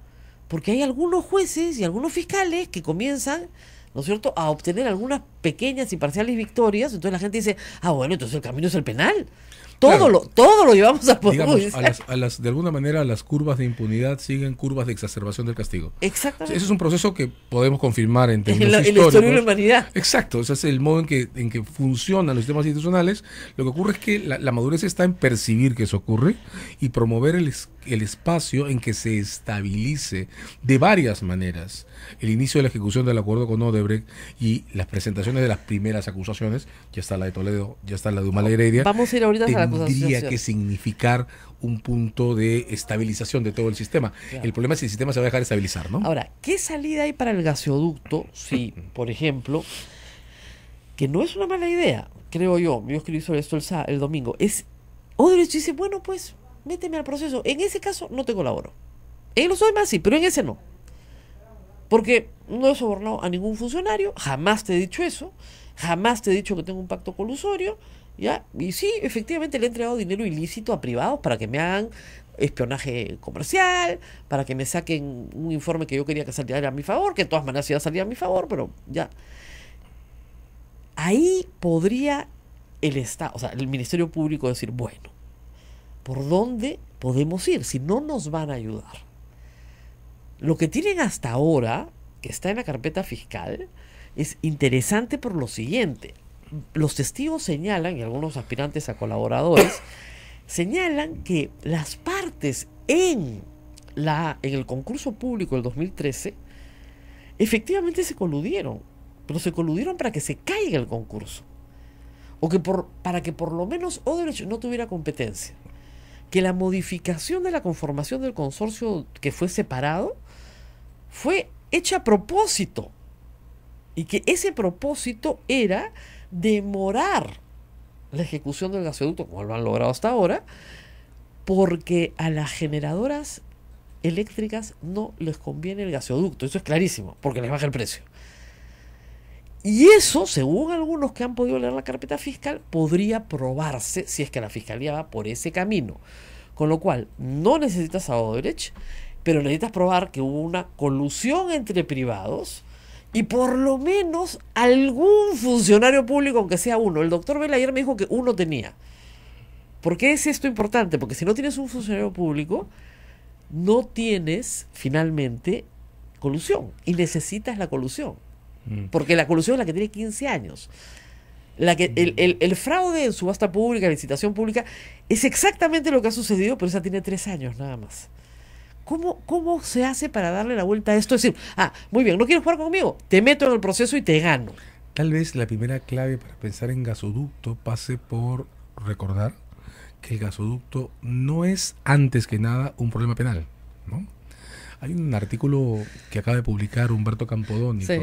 Porque hay algunos jueces y algunos fiscales que comienzan, ¿no es cierto?, a obtener algunas pequeñas y parciales victorias. Entonces la gente dice, ah, bueno, entonces el camino es el penal. Todo, lo, todo lo llevamos a poder las, De alguna manera, las curvas de impunidad siguen curvas de exacerbación del castigo. exacto Ese es un proceso que podemos confirmar en términos historia de la humanidad. Exacto. Ese es el modo en que, en que funcionan los sistemas institucionales. Lo que ocurre es que la, la madurez está en percibir que eso ocurre y promover el el espacio en que se estabilice de varias maneras el inicio de la ejecución del acuerdo con Odebrecht y las presentaciones de las primeras acusaciones, ya está la de Toledo, ya está la de Humala Heredia, Vamos a ir ahorita tendría a la acusación. que significar un punto de estabilización de todo el sistema. El problema es si el sistema se va a dejar estabilizar, ¿no? Ahora, ¿qué salida hay para el gasoducto si, por ejemplo, que no es una mala idea, creo yo, yo escribí sobre esto el, el domingo, es Odebrecht dice, bueno, pues méteme al proceso. En ese caso no te colaboro En los demás sí, pero en ese no. Porque no he sobornado a ningún funcionario, jamás te he dicho eso, jamás te he dicho que tengo un pacto colusorio, ¿ya? Y sí, efectivamente le he entregado dinero ilícito a privados para que me hagan espionaje comercial, para que me saquen un informe que yo quería que saliera a mi favor, que de todas maneras iba a a mi favor, pero ya. Ahí podría el Estado, o sea, el Ministerio Público decir, bueno, por dónde podemos ir, si no nos van a ayudar. Lo que tienen hasta ahora, que está en la carpeta fiscal, es interesante por lo siguiente. Los testigos señalan, y algunos aspirantes a colaboradores, señalan que las partes en, la, en el concurso público del 2013 efectivamente se coludieron, pero se coludieron para que se caiga el concurso, o que para que por lo menos Odebrecht no tuviera competencia que la modificación de la conformación del consorcio que fue separado fue hecha a propósito y que ese propósito era demorar la ejecución del gasoducto, como lo han logrado hasta ahora, porque a las generadoras eléctricas no les conviene el gasoducto. Eso es clarísimo, porque les baja el precio. Y eso, según algunos que han podido leer la carpeta fiscal, podría probarse si es que la fiscalía va por ese camino. Con lo cual, no necesitas a Odebrecht, pero necesitas probar que hubo una colusión entre privados y por lo menos algún funcionario público, aunque sea uno. El doctor Vela ayer me dijo que uno tenía. ¿Por qué es esto importante? Porque si no tienes un funcionario público, no tienes finalmente colusión y necesitas la colusión. Mm. Porque la colusión es la que tiene 15 años. La que, el, fraude en subasta pública, licitación pública, es exactamente lo que ha sucedido, pero esa tiene tres años nada más. ¿Cómo, ¿Cómo se hace para darle la vuelta a esto? decir, ah, muy bien, no quieres jugar conmigo, te meto en el proceso y te gano. Tal vez la primera clave para pensar en gasoducto pase por recordar que el gasoducto no es antes que nada un problema penal. Hay un artículo que acaba de publicar Humberto Campodónico. Sí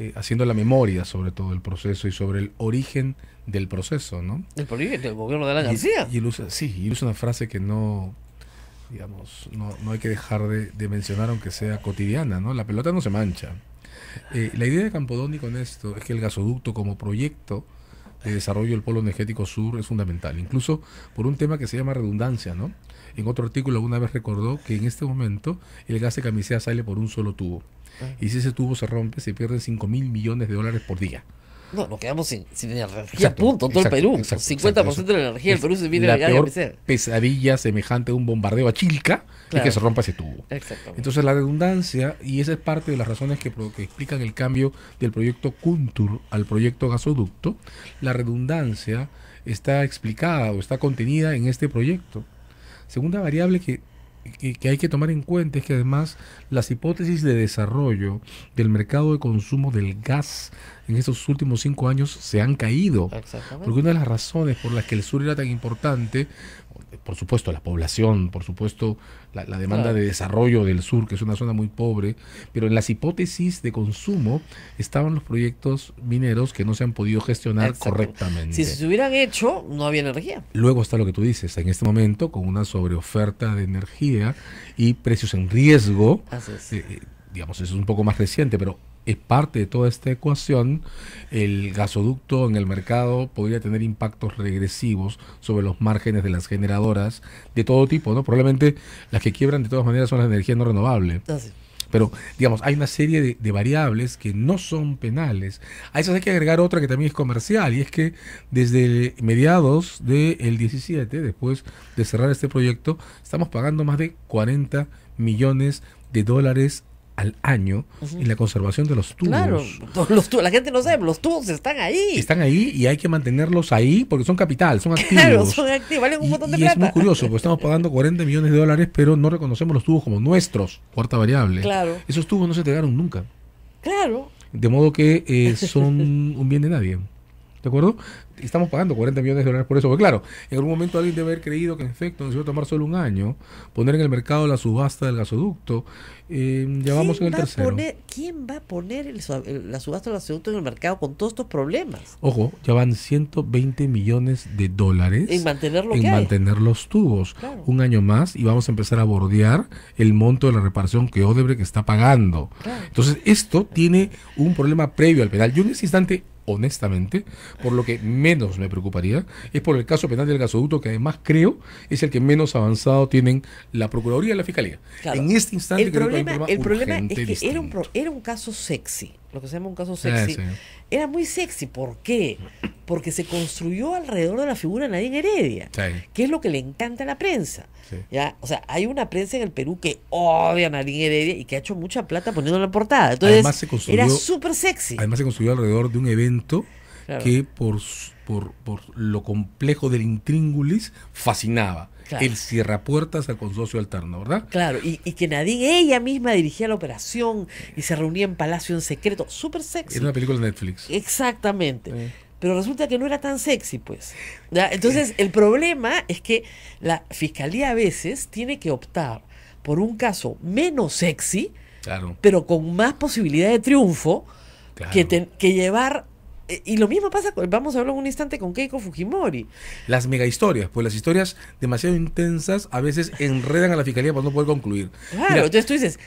eh, haciendo la memoria sobre todo el proceso y sobre el origen del proceso, ¿no? El origen del gobierno de la García. Y, usa, sí, y usa una frase que no, digamos, no, hay que dejar de, mencionar aunque sea cotidiana, ¿no? La pelota no se mancha. Eh, la idea de Campodoni con esto es que el gasoducto como proyecto de desarrollo del polo energético sur es fundamental, incluso por un tema que se llama redundancia, ¿no? En otro artículo alguna vez recordó que en este momento el gas de camisea sale por un solo tubo. Y si ese tubo se rompe, se pierden 5 mil millones de dólares por día. No, nos quedamos sin, energía, punto, todo el Perú. 50% de la energía del Perú se viene la a peor pesadilla semejante a un bombardeo a Chilca y que se rompa ese tubo. Entonces la redundancia, y esa es parte de las razones que, que explican el cambio del proyecto Kuntur al proyecto gasoducto, la redundancia está explicada o está contenida en este proyecto. Segunda variable que que, hay que tomar en cuenta es que además las hipótesis de desarrollo del mercado de consumo del gas en estos últimos cinco años se han caído. Porque una de las razones por las que el sur era tan importante, por supuesto la población, por supuesto la, demanda de desarrollo del sur, que es una zona muy pobre, pero en las hipótesis de consumo estaban los proyectos mineros que no se han podido gestionar correctamente. Si se hubieran hecho, no había energía. Luego está lo que tú dices, en este momento con una sobreoferta de energía y precios en riesgo. Eh, eh, digamos, eso es un poco más reciente, pero es parte de toda esta ecuación, el gasoducto en el mercado podría tener impactos regresivos sobre los márgenes de las generadoras de todo tipo, ¿no? Probablemente las que quiebran de todas maneras son las energías no renovables. Ah, pero, digamos, hay una serie de, variables que no son penales. A esas hay que agregar otra que también es comercial, y es que desde mediados del 17, después de cerrar este proyecto, estamos pagando más de 40 millones de dólares al año y la conservación de los tubos. Claro, la gente no sabe, los tubos están ahí. Están ahí y hay que mantenerlos ahí porque son capital, son activos. Claro, son activos, valen un montón de y Es muy curioso, porque estamos pagando 40 millones de dólares, pero no reconocemos los tubos como nuestros, cuarta variable. Claro. Esos tubos no se entregaron nunca. Claro. De modo que eh, son un bien de nadie. ¿De acuerdo? estamos pagando 40 millones de dólares por eso. Porque claro, en algún momento alguien debe haber creído que en efecto nos iba a tomar solo un año poner en el mercado la subasta del gasoducto. Em, ya vamos en el tercero. ¿Quién va a poner la subasta del gasoducto en el mercado con todos estos problemas? Ojo, ya van 120 millones de dólares en mantener, los tubos. Un año más y vamos a empezar a bordear el monto de la reparación que Odebrecht está pagando. Entonces, esto tiene un problema previo al penal. Yo en ese instante honestamente, por lo que menos me preocuparía es por el caso penal del gasoducto, que además creo es el que menos avanzado tienen la Procuraduría y la Fiscalía. En este instante, creo que hay problema, el problema es que era un, era un, caso sexy, lo que se llama un caso sexy. Ah, era muy sexy. ¿Por qué? Porque se construyó alrededor de la figura de Nadine Heredia, que es lo que le encanta a la prensa. ¿ya? O sea, hay una prensa en el Perú que odia a Nadine Heredia y que ha hecho mucha plata poniéndola en portada. Entonces, se construyó, era súper sexy. Además, se construyó alrededor de un evento que por, por, por lo complejo del intríngulis fascinaba el el puertas al consorcio alterno, ¿verdad? Claro, y, que nadie ella misma dirigía la operación y se reunía en Palacio en secreto, súper sexy. Era una película de Netflix. Exactamente. Eh. Pero resulta que no era tan sexy, pues. Entonces, el problema es que la fiscalía a veces tiene que optar por un caso menos sexy, claro. pero con más posibilidad de triunfo, que, que llevar eh, y lo mismo pasa, vamos a hablar un instante con Keiko Fujimori. Las mega historias, pues las historias demasiado intensas a veces enredan a la fiscalía para no poder concluir. Claro, entonces tú dices,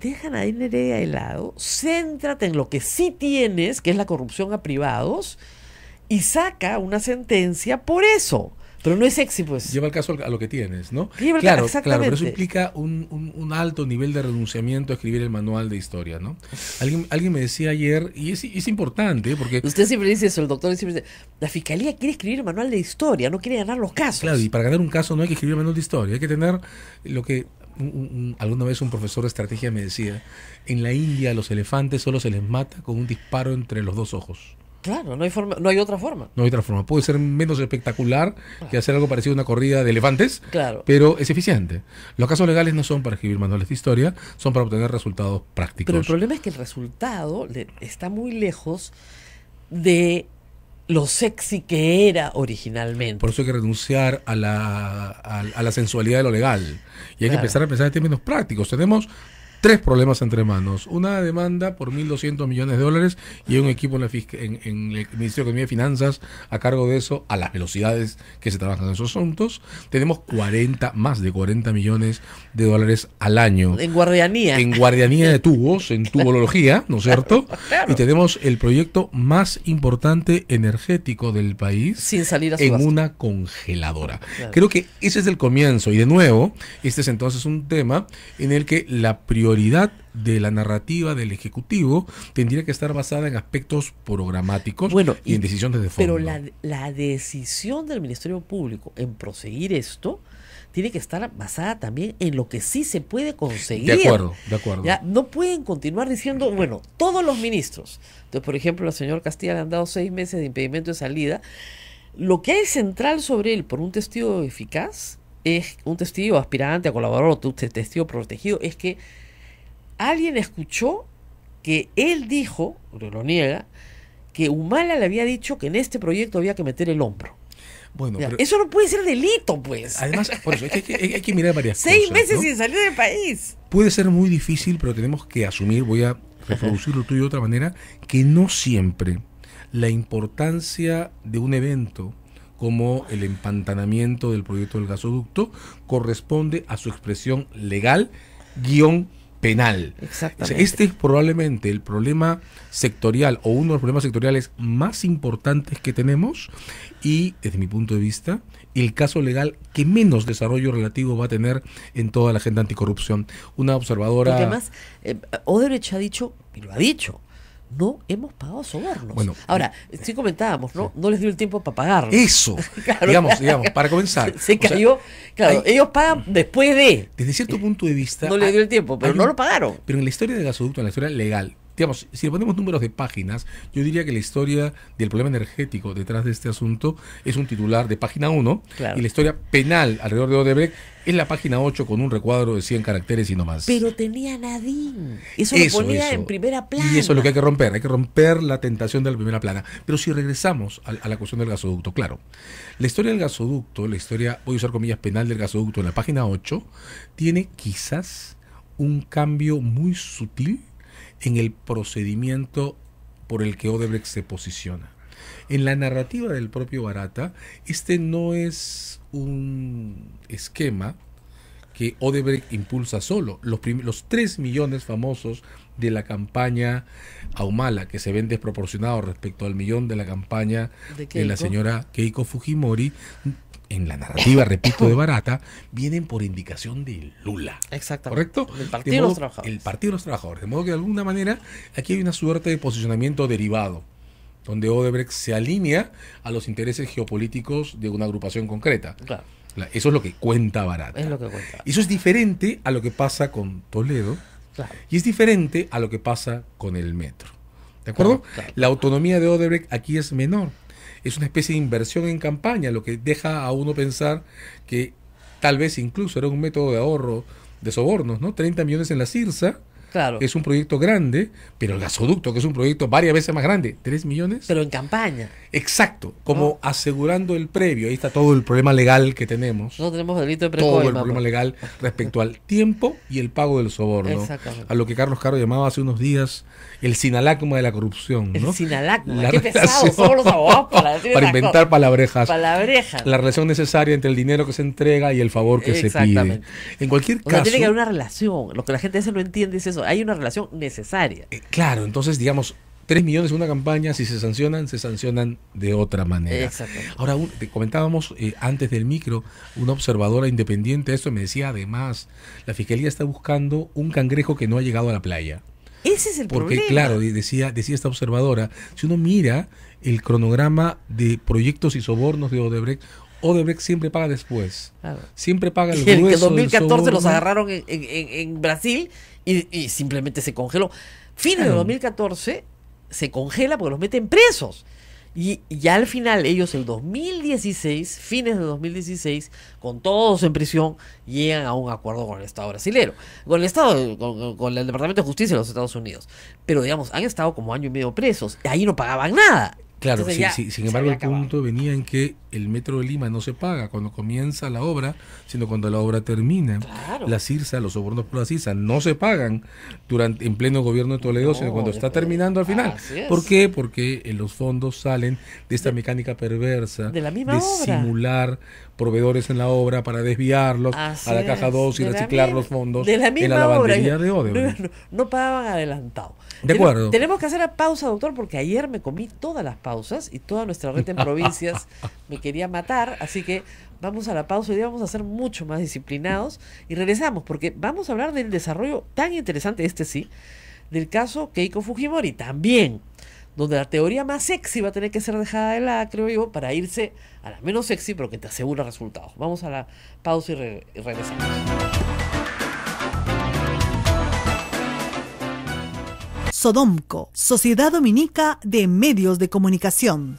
deja a Nerea de lado, céntrate en lo que sí tienes, que es la corrupción a privados, y saca una sentencia por eso. Pero no es éxito pues. Lleva el caso a lo que tienes, ¿no? Lleva claro, claro, pero eso implica un, alto nivel de renunciamiento a escribir el manual de historia, ¿no? Alguien, alguien me decía ayer, y es, importante, ¿eh? porque... Usted siempre dice eso, el doctor siempre dice, la fiscalía quiere escribir el manual de historia, no quiere ganar los casos. Claro, y para ganar un caso no hay que escribir el manual de historia, hay que tener lo que alguna vez un profesor de estrategia me decía, en la India los elefantes solo se les mata con un disparo entre los dos ojos. Claro, no hay, forma, no hay otra forma. No hay otra forma. Puede ser menos espectacular ah. que hacer algo parecido a una corrida de elefantes, claro. pero es eficiente. Los casos legales no son para escribir manuales de historia, son para obtener resultados prácticos. Pero el problema es que el resultado está muy lejos de lo sexy que era originalmente. Por eso hay que renunciar a la, a, la sensualidad de lo legal. Y hay que empezar a pensar en términos prácticos. Tenemos tres problemas entre manos. Una demanda por 1.200 millones de dólares y un equipo en, en, el Ministerio de Economía y Finanzas a cargo de eso, a las velocidades que se trabajan en esos asuntos. Tenemos 40, más de 40 millones de dólares al año. En guardianía. En guardianía de tubos, en tubología, ¿no es cierto? Y tenemos el proyecto más importante energético del país. Sin salir En una congeladora. Creo que ese es el comienzo. Y de nuevo, este es entonces un tema en el que la prioridad de la narrativa del Ejecutivo tendría que estar basada en aspectos programáticos y, en decisiones de fondo. Pero la, decisión del Ministerio Público en proseguir esto tiene que estar basada también en lo que sí se puede conseguir. De acuerdo, de acuerdo. ¿Ya? No pueden continuar diciendo, bueno, todos los ministros. Entonces, por ejemplo, al señor Castilla le han dado seis meses de impedimento de salida. Lo que hay central sobre él por un testigo eficaz es un testigo aspirante a colaborador, un testigo protegido, es que alguien escuchó que él dijo, pero lo niega, que Humala le había dicho que en este proyecto había que meter el hombro. Bueno, eso no puede ser delito, pues. Además, hay, que, mirar varias cosas. Seis meses sin salir del país. Puede ser muy difícil, pero tenemos que asumir, voy a reproducirlo tú de otra manera, que no siempre la importancia de un evento como el empantanamiento del proyecto del gasoducto corresponde a su expresión legal guión penal. Este es probablemente el problema sectorial o uno de los problemas sectoriales más importantes que tenemos y, desde mi punto de vista, el caso legal que menos desarrollo relativo va a tener en toda la agenda anticorrupción. Una observadora... Y además, eh, Odebrecht ha dicho, y lo ha dicho, no hemos pagado sobornos. Bueno, Ahora, si comentábamos, ¿no? No les dio el tiempo para pagar Eso, digamos, digamos, para comenzar. Se, cayó, claro, ellos pagan después de... Desde cierto punto de vista... No les dio el tiempo, pero no lo pagaron. Pero en la historia del gasoducto, en la historia legal, digamos, si le ponemos números de páginas, yo diría que la historia del problema energético detrás de este asunto es un titular de página 1 y la historia penal alrededor de Odebrecht es la página 8 con un recuadro de 100 caracteres y no más. Pero tenía Nadine. Eso, lo ponía en primera plana. Y eso es lo que hay que romper. Hay que romper la tentación de la primera plana. Pero si regresamos a, a la cuestión del gasoducto, claro. La historia del gasoducto, la historia, voy a usar comillas, penal del gasoducto en la página 8, tiene quizás un cambio muy sutil en el procedimiento por el que Odebrecht se posiciona. En la narrativa del propio Barata, este no es un esquema que Odebrecht impulsa solo. Los, los millones famosos de la campaña Aumala, que se ven desproporcionados respecto al millón de la campaña de, la señora Keiko Fujimori, en la narrativa, repito, de Barata, vienen por indicación de Lula. Exactamente. ¿Correcto? El Partido de, los Trabajadores. El Partido de los Trabajadores. De modo que de alguna manera aquí hay una suerte de posicionamiento derivado, donde Odebrecht se alinea a los intereses geopolíticos de una agrupación concreta. Eso es lo que cuenta Barata. Eso es diferente a lo que pasa con Toledo, y es diferente a lo que pasa con el metro. ¿De acuerdo? La autonomía de Odebrecht aquí es menor. Es una especie de inversión en campaña, lo que deja a uno pensar que tal vez incluso era un método de ahorro de sobornos, ¿no? 30 millones en la CIRSA, es un proyecto grande, pero el gasoducto, que es un proyecto varias veces más grande, 3 millones. Pero en campaña. Exacto, como ah. asegurando el previo. Ahí está todo el problema legal que tenemos. No tenemos delito de Todo el problema legal respecto al tiempo y el pago del soborno. A lo que Carlos Caro llamaba hace unos días el sinalacma de la corrupción. El sinalacma, qué pesado, somos los abogados para inventar palabrejas. La relación necesaria entre el dinero que se entrega y el favor que se pide. En cualquier tiene que haber una relación. Lo que la gente a no entiende es eso hay una relación necesaria. Eh, claro, entonces digamos, 3 millones en una campaña, si se sancionan, se sancionan de otra manera. Ahora, comentábamos eh, antes del micro, una observadora independiente, esto me decía además, la Fiscalía está buscando un cangrejo que no ha llegado a la playa. Ese es el Porque, claro, decía, decía esta observadora, si uno mira el cronograma de proyectos y sobornos de Odebrecht, Odebrecht siempre paga después. Siempre paga el, 2014 los agarraron en Brasil y, simplemente se congeló. Fines de 2014 se congela porque los meten presos. Y ya al final, ellos el 2016, fines de 2016, con todos en prisión, llegan a un acuerdo con el Estado brasileño con el Estado, con, el Departamento de Justicia de los Estados Unidos. Pero digamos, han estado como año y medio presos, ahí no pagaban nada. Claro, sí, sin embargo, el punto venía en que el metro de Lima no se paga cuando comienza la obra, sino cuando la obra termina. Claro. La CIRSA, los sobornos por la CIRSA no se pagan durante en pleno gobierno de Toledo, sino cuando está terminando al final. ¿Por qué? Porque eh, los fondos salen de esta mecánica perversa de, simular proveedores en la obra para desviarlos a la caja 2 y reciclar los fondos de la misma lavandería de Odebrecht. No, pagaban adelantado. De acuerdo. Tenemos que hacer la pausa, doctor, porque ayer me comí todas las pausas y toda nuestra red en provincias me quería matar, así que vamos a la pausa. y vamos a ser mucho más disciplinados y regresamos porque vamos a hablar del desarrollo tan interesante, este sí, del caso Keiko Fujimori también, donde la teoría más sexy va a tener que ser dejada de lado, creo yo, para irse a la menos sexy, pero que te asegura resultados. Vamos a la pausa y, regresamos. Sodomco, Sociedad Dominica de Medios de Comunicación.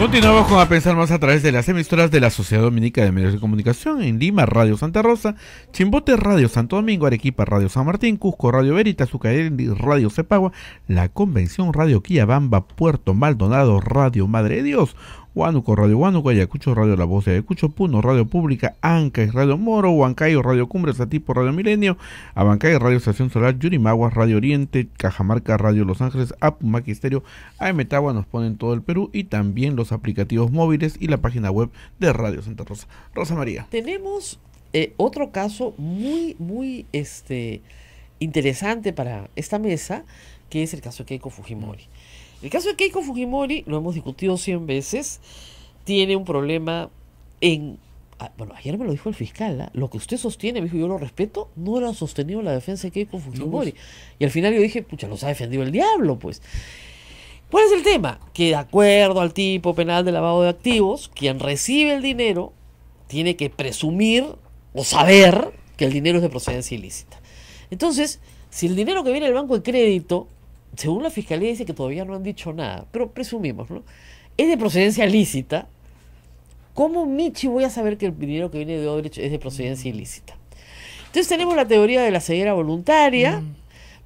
Continuamos con A Pensar Más a través de las emisoras de la Sociedad Dominica de Medios de Comunicación en Lima, Radio Santa Rosa, Chimbote, Radio Santo Domingo, Arequipa, Radio San Martín, Cusco, Radio Veritas, Ucayali, Radio Cepagua, La Convención, Radio Quillabamba, Puerto Maldonado, Radio Madre de Dios, Huánuco Radio Huánuco, Ayacucho Radio La Voz de Ayacucho, Puno Radio Pública, Anca y Radio Moro, Huancayo Radio Cumbres, Satipo Radio Milenio, Abancay Radio Estación Solar, Yurimagua Radio Oriente, Cajamarca Radio Los Ángeles, Apumaki Estéreo, Aemetagua nos ponen todo el Perú y también los aplicativos móviles y la página web de Radio Santa Rosa. Rosa María. Tenemos eh, otro caso muy, muy este, interesante para esta mesa, que es el caso de Keiko Fujimori. El caso de Keiko Fujimori, lo hemos discutido 100 veces, tiene un problema en... Ah, bueno, ayer me lo dijo el fiscal, ¿ah? lo que usted sostiene, me dijo, yo lo respeto, no lo ha sostenido la defensa de Keiko Fujimori. Pues. Y al final yo dije, pucha, los ha defendido el diablo, pues. ¿Cuál es el tema? Que de acuerdo al tipo penal de lavado de activos, quien recibe el dinero tiene que presumir o saber que el dinero es de procedencia ilícita. Entonces, si el dinero que viene del banco de crédito según la fiscalía dice que todavía no han dicho nada, pero presumimos, ¿no? Es de procedencia lícita. ¿Cómo Michi voy a saber que el dinero que viene de Odebrecht es de procedencia mm. ilícita? Entonces tenemos la teoría de la ceguera voluntaria. Mm.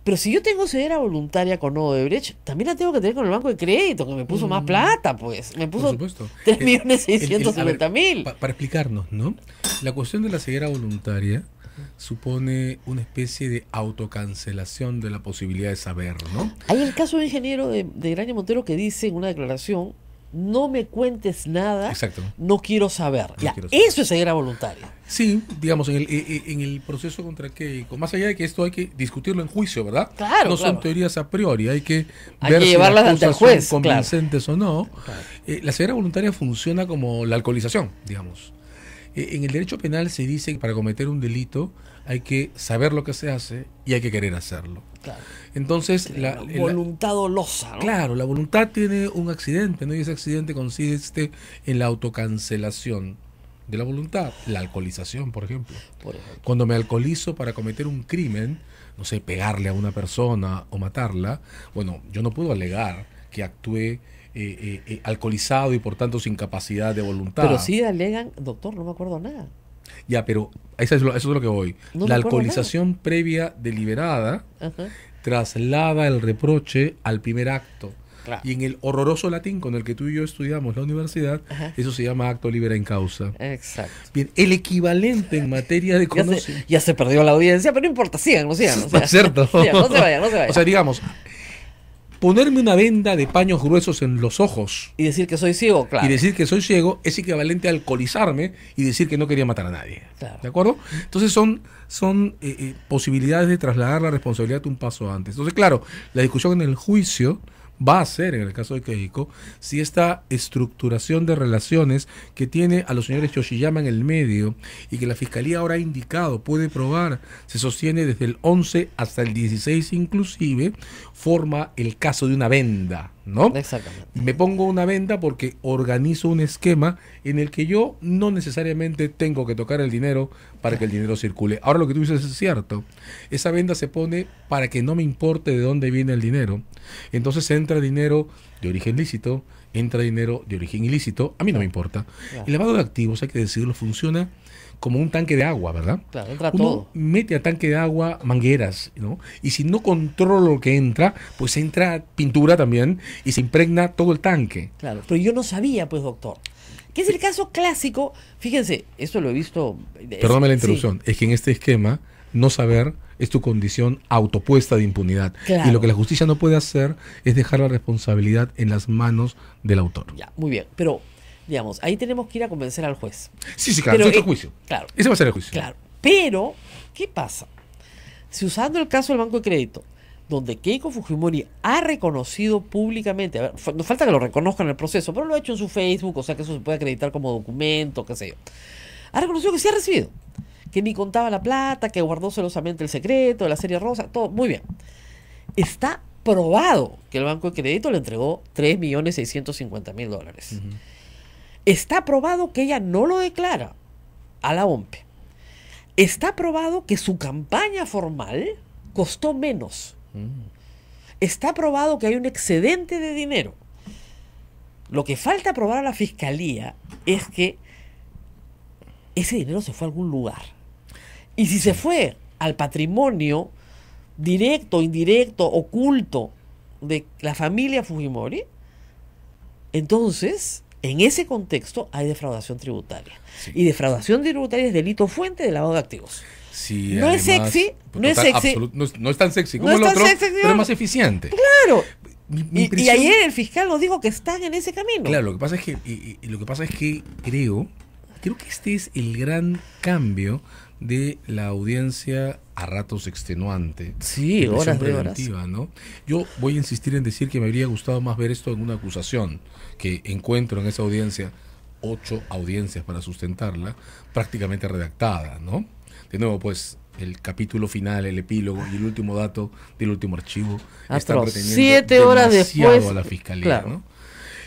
Pero si yo tengo ceguera voluntaria con Odebrecht, también la tengo que tener con el banco de crédito, que me puso más mm. plata, pues. Me puso 3.650.000. para explicarnos, ¿no? La cuestión de la ceguera voluntaria supone una especie de autocancelación de la posibilidad de saber, ¿no? Hay el caso de un ingeniero de, de Montero que dice en una declaración, no me cuentes nada, no quiero saber. Eso es ceguera voluntaria. Sí, digamos, en el, eh, eh, proceso contra Keiko, más allá de que esto hay que discutirlo en juicio, ¿verdad? Claro. No son teorías a priori, hay que hay ver son convincentes o no. Eh, la ceguera voluntaria funciona como la alcoholización, digamos. Eh, en el derecho penal se dice que para cometer un delito hay que saber lo que se hace y hay que querer hacerlo. Entonces, eh, la, voluntad dolosa. Claro, la voluntad tiene un accidente, ¿no? Y ese accidente consiste en la autocancelación de la voluntad, la alcoholización, por ejemplo. por ejemplo. Cuando me alcoholizo para cometer un crimen, no sé, pegarle a una persona o matarla, bueno, yo no puedo alegar que actué eh, eh, eh, alcoholizado y por tanto sin capacidad de voluntad. Pero sí alegan, doctor, no me acuerdo nada. Ya, pero eso es lo, que voy. la alcoholización previa deliberada traslada el reproche al primer acto. Y en el horroroso latín con el que tú y yo estudiamos la universidad, eso se llama acto libera en causa. Exacto. Bien, el equivalente en materia de conocimiento. Ya, se perdió la audiencia, pero no importa, sigan, no sigan. cierto. no se vayan, no se vayan. O sea, digamos, ponerme una venda de paños gruesos en los ojos. Y decir que soy ciego, claro. Y decir que soy ciego es equivalente a alcoholizarme y decir que no quería matar a nadie. ¿De acuerdo? Entonces son, son eh, eh, posibilidades de trasladar la responsabilidad un paso antes. Entonces, claro, la discusión en el juicio va a ser, en el caso de Keiko, si esta estructuración de relaciones que tiene a los señores Yoshiyama en el medio y que la fiscalía ahora ha indicado puede probar, se sostiene desde el 11 hasta el 16 inclusive, forma el caso de una venda, ¿no? Exactamente. Me pongo una venda porque organizo un esquema en el que yo no necesariamente tengo que tocar el dinero para que el dinero circule. Ahora lo que tú dices es cierto. Esa venda se pone para que no me importe de dónde viene el dinero. Entonces entra dinero de origen lícito, entra dinero de origen ilícito, a mí no me importa. El lavado de activos, hay que decirlo, funciona como un tanque de agua, ¿verdad? Claro, entra mete a tanque de agua mangueras, ¿no? Y si no controlo lo que entra, pues entra pintura también y se impregna todo el tanque. Claro, pero yo no sabía, pues, doctor. Que es el caso clásico, fíjense, esto lo he visto... Perdóname la interrupción, es que en este esquema no saber es tu condición autopuesta de impunidad. Y lo que la justicia no puede hacer es dejar la responsabilidad en las manos del autor. Ya, muy bien, pero Digamos, ahí tenemos que ir a convencer al juez. Sí, sí, claro, Pero, eh, juicio. Claro. Ese va a ser el juicio. Claro. Pero, ¿qué pasa? Si usando el caso del Banco de Crédito, donde Keiko Fujimori ha reconocido públicamente, a ver, nos falta que lo reconozcan en el proceso, pero lo ha hecho en su Facebook, o sea que eso se puede acreditar como documento, qué sé yo. Ha reconocido que sí ha recibido, que ni contaba la plata, que guardó celosamente el secreto de la serie rosa, todo, muy bien. Está probado que el Banco de Crédito le entregó 3.650.000 dólares. Está probado que ella no lo declara a la OMP. Está probado que su campaña formal costó menos. Mm. Está probado que hay un excedente de dinero. Lo que falta probar a la fiscalía es que ese dinero se fue a algún lugar. Y si se fue al patrimonio directo, indirecto, oculto de la familia Fujimori, entonces en ese contexto hay defraudación tributaria. Y defraudación tributaria es delito fuente de lavado de activos. no, es sexy, pues, no es sexy, no es tan sexy como pero es más eficiente. Claro. y, ayer el fiscal nos dijo que están en ese camino. Claro, lo que pasa es que, y, lo que, pasa es que creo, creo que este es el gran cambio de la audiencia a ratos extenuante. Sí, horas horas. ¿no? Yo voy a insistir en decir que me habría gustado más ver esto en una acusación que encuentro en esa audiencia ocho audiencias para sustentarla, prácticamente redactada, ¿no? De nuevo, pues el capítulo final, el epílogo y el último dato del último archivo hasta están reteniendo siete horas después a la fiscalía,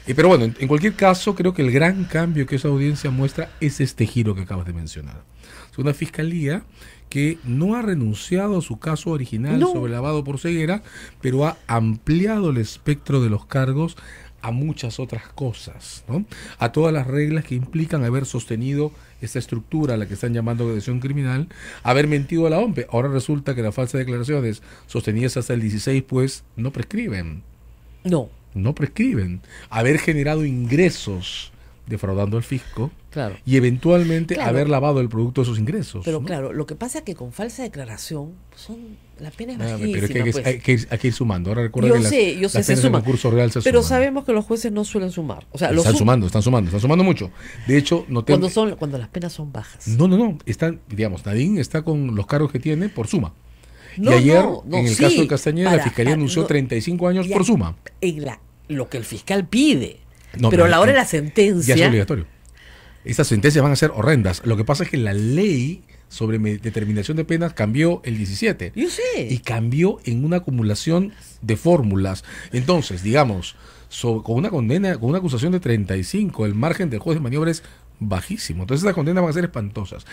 eh, pero bueno, en, cualquier caso, creo que el gran cambio que esa audiencia muestra es este giro que acabas de mencionar. Es una fiscalía que no ha renunciado a su caso original sobre lavado por ceguera, pero ha ampliado el espectro de los cargos a muchas otras cosas, ¿no? a todas las reglas que implican haber sostenido esta estructura la que están llamando agresión criminal, haber mentido a la OMP. Ahora resulta que las falsas declaraciones sostenidas hasta el 16, pues no prescriben. No. No prescriben. Haber generado ingresos defraudando al fisco y eventualmente haber lavado el producto de sus ingresos. Pero claro, lo que pasa es que con falsa declaración son las penas más ah, Pero que hay, que, pues. hay, que ir, hay, ir, sumando. Ahora yo que sé, yo sé, se suma pero sabemos que los jueces no suelen sumar. están sumando, están sumando, están sumando mucho. De hecho, no tengo. cuando son cuando las penas son bajas. No, no, no. Están, digamos, Nadine está con los cargos que tiene por suma. y ayer, en el caso de Castañeda, la fiscalía anunció 35 años por suma. lo que el fiscal pide pero a la hora de la sentencia. Ya es obligatorio. Estas sentencias van a ser horrendas. Lo que pasa es que la ley sobre determinación de penas cambió el 17. Y cambió en una acumulación de fórmulas. Entonces, digamos, con una condena, con una acusación de 35, el margen del juez de maniobra es bajísimo. Entonces, estas condenas van a ser espantosas.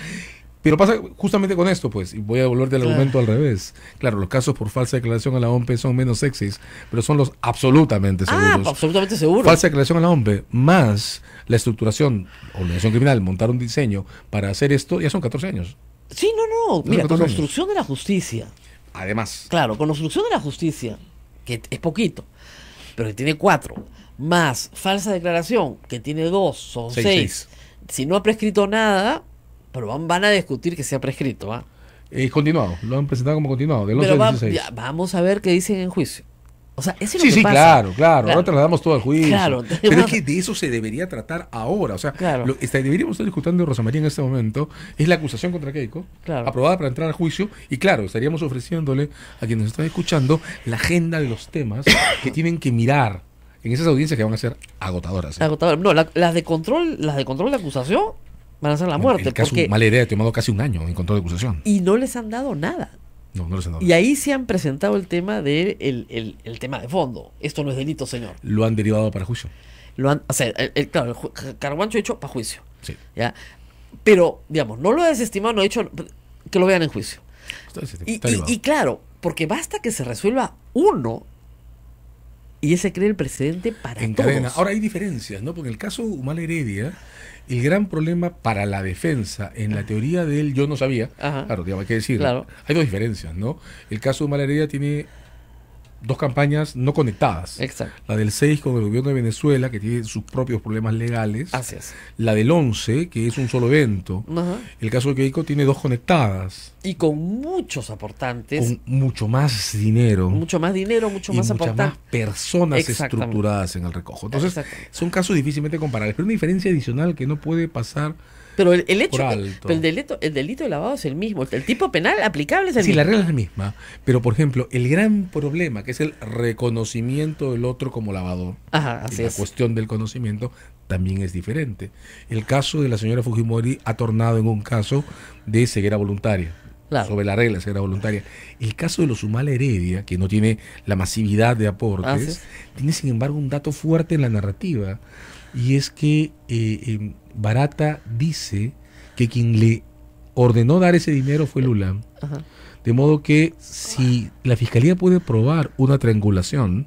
Pero pasa justamente con esto, pues, y voy a volver del argumento al revés. Claro, los casos por falsa declaración a la OMP son menos sexys, pero son los absolutamente ah, seguros. Pues, absolutamente seguros. Falsa declaración a la OMP, más la estructuración, organización criminal, montar un diseño para hacer esto, ya son 14 años. Sí, no, no. Mira, con obstrucción de la justicia. Además. Claro, con obstrucción de la justicia, que es poquito, pero que tiene cuatro, más falsa declaración, que tiene dos, son seis. Si no ha prescrito nada, pero van, van a discutir que sea prescrito, ¿va? ¿ah? Eh, continuado, lo han presentado como continuado, Pero vamos a ver qué dicen en juicio. O sea, eso es sí, lo que sí, claro, claro, Ahora trasladamos todo al juicio. Claro, pero es que de eso se debería tratar ahora. O sea, lo que este, deberíamos estar discutiendo, Rosa María, en este momento, es la acusación contra Keiko, aprobada para entrar al juicio. Y claro, estaríamos ofreciéndole a quienes nos están escuchando la agenda de los temas que tienen que mirar en esas audiencias que van a ser agotadoras. ¿eh? Agotadoras. No, las de control, las de control de acusación van a hacer la muerte. El caso, mala idea, ha tomado casi un año en control de acusación. Y no les han dado nada. No, no les han dado. Y ahí se han presentado el tema de el, tema de fondo. Esto no es delito, señor. Lo han derivado para juicio. Lo han, o sea, claro, el Carguancho ha hecho para juicio. Sí. ¿ya? Pero, digamos, no lo ha desestimado, no ha hecho que lo vean en juicio. y claro, porque basta que se resuelva uno y ese cree el precedente para en Cadena. Ahora hay diferencias, ¿no? Porque en el caso Humala Heredia, el gran problema para la defensa, en la ah. teoría de él, yo no sabía, claro, digamos, hay que decir, hay dos diferencias, ¿no? El caso Humala Heredia tiene dos campañas no conectadas. Exacto. La del 6 con el gobierno de Venezuela, que tiene sus propios problemas legales. Así La del 11, que es un solo evento. Ajá. El caso de Keiko tiene dos conectadas. Y con muchos aportantes. Con mucho más dinero. Mucho más dinero, mucho más aportantes. más personas estructuradas en el recojo. Entonces, son casos difícilmente comparables. Pero una diferencia adicional que no puede pasar pero el, hecho, el, delito, el delito de lavado es el mismo, el tipo penal aplicable es el mismo. Sí, la regla es la misma, pero por ejemplo, el gran problema que es el reconocimiento del otro como lavador, la cuestión del conocimiento también es diferente. El caso de la señora Fujimori ha tornado en un caso de ceguera voluntaria. sobre la regla de ceguera voluntaria. El caso de los Humala Heredia, que no tiene la masividad de aportes, ah, tiene sin embargo un dato fuerte en la narrativa, y es que eh, em, Barata dice que quien le ordenó dar ese dinero fue Lula, De modo que si la fiscalía puede probar una triangulación,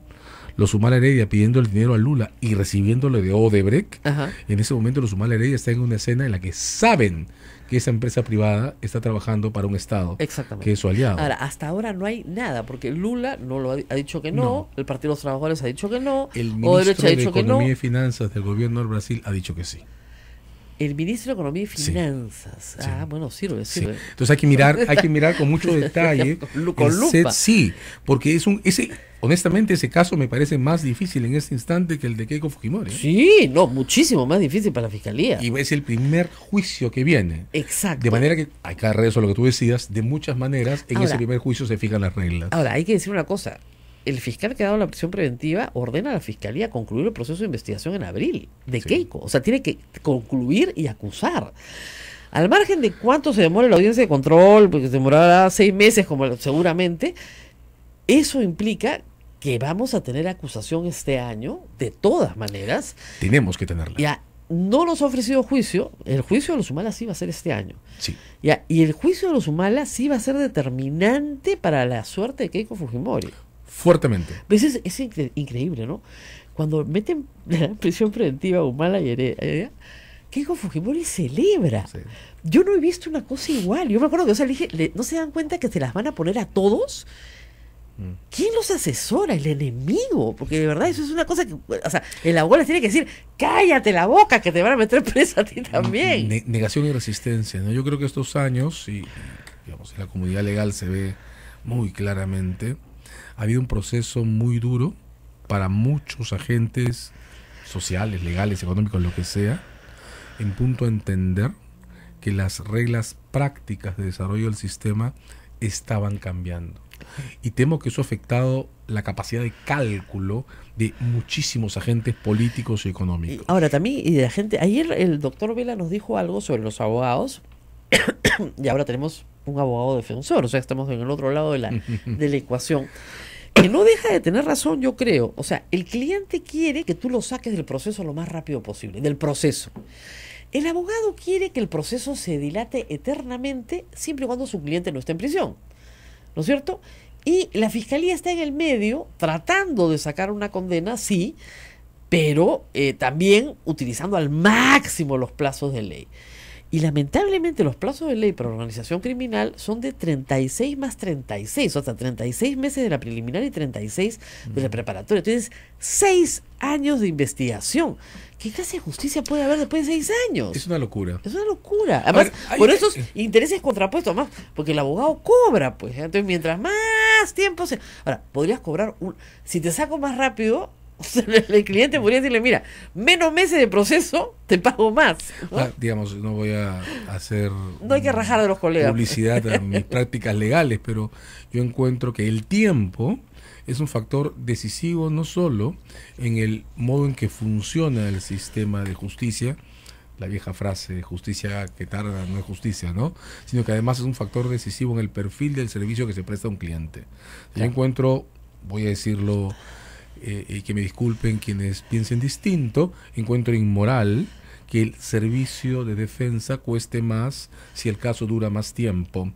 lo suma Heredia pidiendo el dinero a Lula y recibiéndolo de Odebrecht, en ese momento lo sumar Heredia está en una escena en la que saben que esa empresa privada está trabajando para un Estado que es su aliado. Ahora, hasta ahora no hay nada, porque Lula no lo ha, dicho que no, el Partido de los Trabajadores ha dicho que no, el ministro de Economía y Finanzas del gobierno del Brasil ha dicho que sí. El ministro de Economía y Finanzas. ah, bueno, sirve, sirve. Entonces hay que mirar, hay que mirar con mucho detalle. con, lupa. sí, porque es un, ese, honestamente, ese caso me parece más difícil en este instante que el de Keiko Fujimori. ¿eh? Sí, no, muchísimo más difícil para la fiscalía. Y es el primer juicio que viene. Exacto. De manera que, acá regreso a lo que tú decías, de muchas maneras, en ese primer juicio se fijan las reglas. Ahora, hay que decir una cosa el fiscal que ha dado la prisión preventiva ordena a la fiscalía concluir el proceso de investigación en abril de Keiko. O sea, tiene que concluir y acusar. Al margen de cuánto se demora la audiencia de control, porque pues, se demorará seis meses, como seguramente, eso implica que vamos a tener acusación este año, de todas maneras. Tenemos que tenerla. Ya, no nos ha ofrecido juicio, el juicio de los Humala sí va a ser este año. Sí. Ya, y el juicio de los Humala sí va a ser determinante para la suerte de Keiko Fujimori. Fuertemente. ¿Ves? Pues es, increíble, ¿no? Cuando meten la prisión preventiva a Humala y Heredia, dijo Fujimori celebra. Yo no he visto una cosa igual. Yo me acuerdo que, o sea, dije, ¿no se dan cuenta que se las van a poner a todos? Mm. ¿Quién los asesora? El enemigo. Porque de verdad eso es una cosa que. O sea, el abogado tiene que decir: cállate la boca, que te van a meter presa a ti también. negación y resistencia. ¿no? Yo creo que estos años, y digamos, en la comunidad legal se ve muy claramente, ha habido un proceso muy duro para muchos agentes sociales, legales, económicos, lo que sea, en punto a entender que las reglas prácticas de desarrollo del sistema estaban cambiando. Y temo que eso ha afectado la capacidad de cálculo de muchísimos agentes políticos y económicos. Ahora, también, y de la gente, ayer el doctor Vela nos dijo algo sobre los abogados, y ahora tenemos un abogado defensor, o sea, estamos en el otro lado de la, de la ecuación que no deja de tener razón, yo creo. O sea, el cliente quiere que tú lo saques del proceso lo más rápido posible, del proceso. El abogado quiere que el proceso se dilate eternamente siempre y cuando su cliente no esté en prisión. ¿No es cierto? Y la fiscalía está en el medio tratando de sacar una condena, sí, pero eh, también utilizando al máximo los plazos de ley. Y lamentablemente los plazos de ley para organización criminal son de 36 más 36, o sea, 36 meses de la preliminar y 36 de la preparatoria. Entonces, 6 años de investigación. ¿Qué clase de justicia puede haber después de 6 años? Es una locura. Es una locura. Además, por esos eh, intereses contrapuestos, más, porque el abogado cobra, pues. ¿eh? Entonces, mientras más tiempo se... Ahora, podrías cobrar un... Si te saco más rápido, el cliente podría decirle, mira, menos meses de proceso, te pago más. Ah, digamos, no voy a hacer... No hay que rajar de los colegas. Publicidad a mis prácticas legales, pero yo encuentro que el tiempo es un factor decisivo no solo en el modo en que funciona el sistema de justicia, la vieja frase, justicia que tarda no es justicia, ¿no? Sino que además es un factor decisivo en el perfil del servicio que se presta a un cliente. Yo encuentro, voy a decirlo eh, que me disculpen quienes piensen distinto, encuentro inmoral que el servicio de defensa cueste más si el caso dura más tiempo,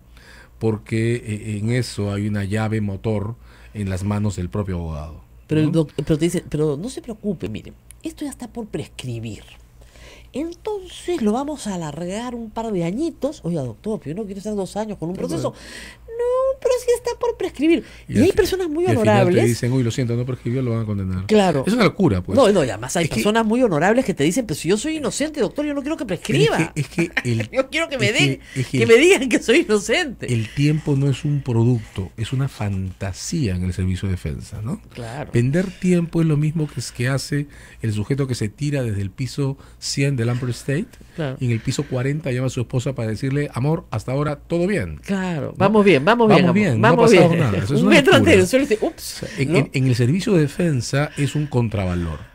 porque eh, en eso hay una llave motor en las manos del propio abogado. Pero, ¿no? pero, dice, pero no se preocupe, miren, esto ya está por prescribir. Entonces lo vamos a alargar un par de añitos. Oiga, doctor, pero yo no quiero estar dos años con un proceso pero sí está por prescribir. Y, hay personas muy honorables. que dicen, uy, lo siento, no prescribió, lo van a condenar. Claro. Es una locura, pues. No, no, además hay personas muy honorables que te dicen, pero si yo soy inocente, doctor, yo no quiero que prescriba. Es que, yo quiero que me, me digan que soy inocente. El tiempo no es un producto, es una fantasía en el servicio de defensa, ¿no? Claro. Vender tiempo es lo mismo que, es que hace el sujeto que se tira desde el piso 100 del Amber State y en el piso 40 llama a su esposa para decirle, amor, hasta ahora todo bien. Claro, vamos bien, vamos bien. En, el servicio de defensa es un contravalor.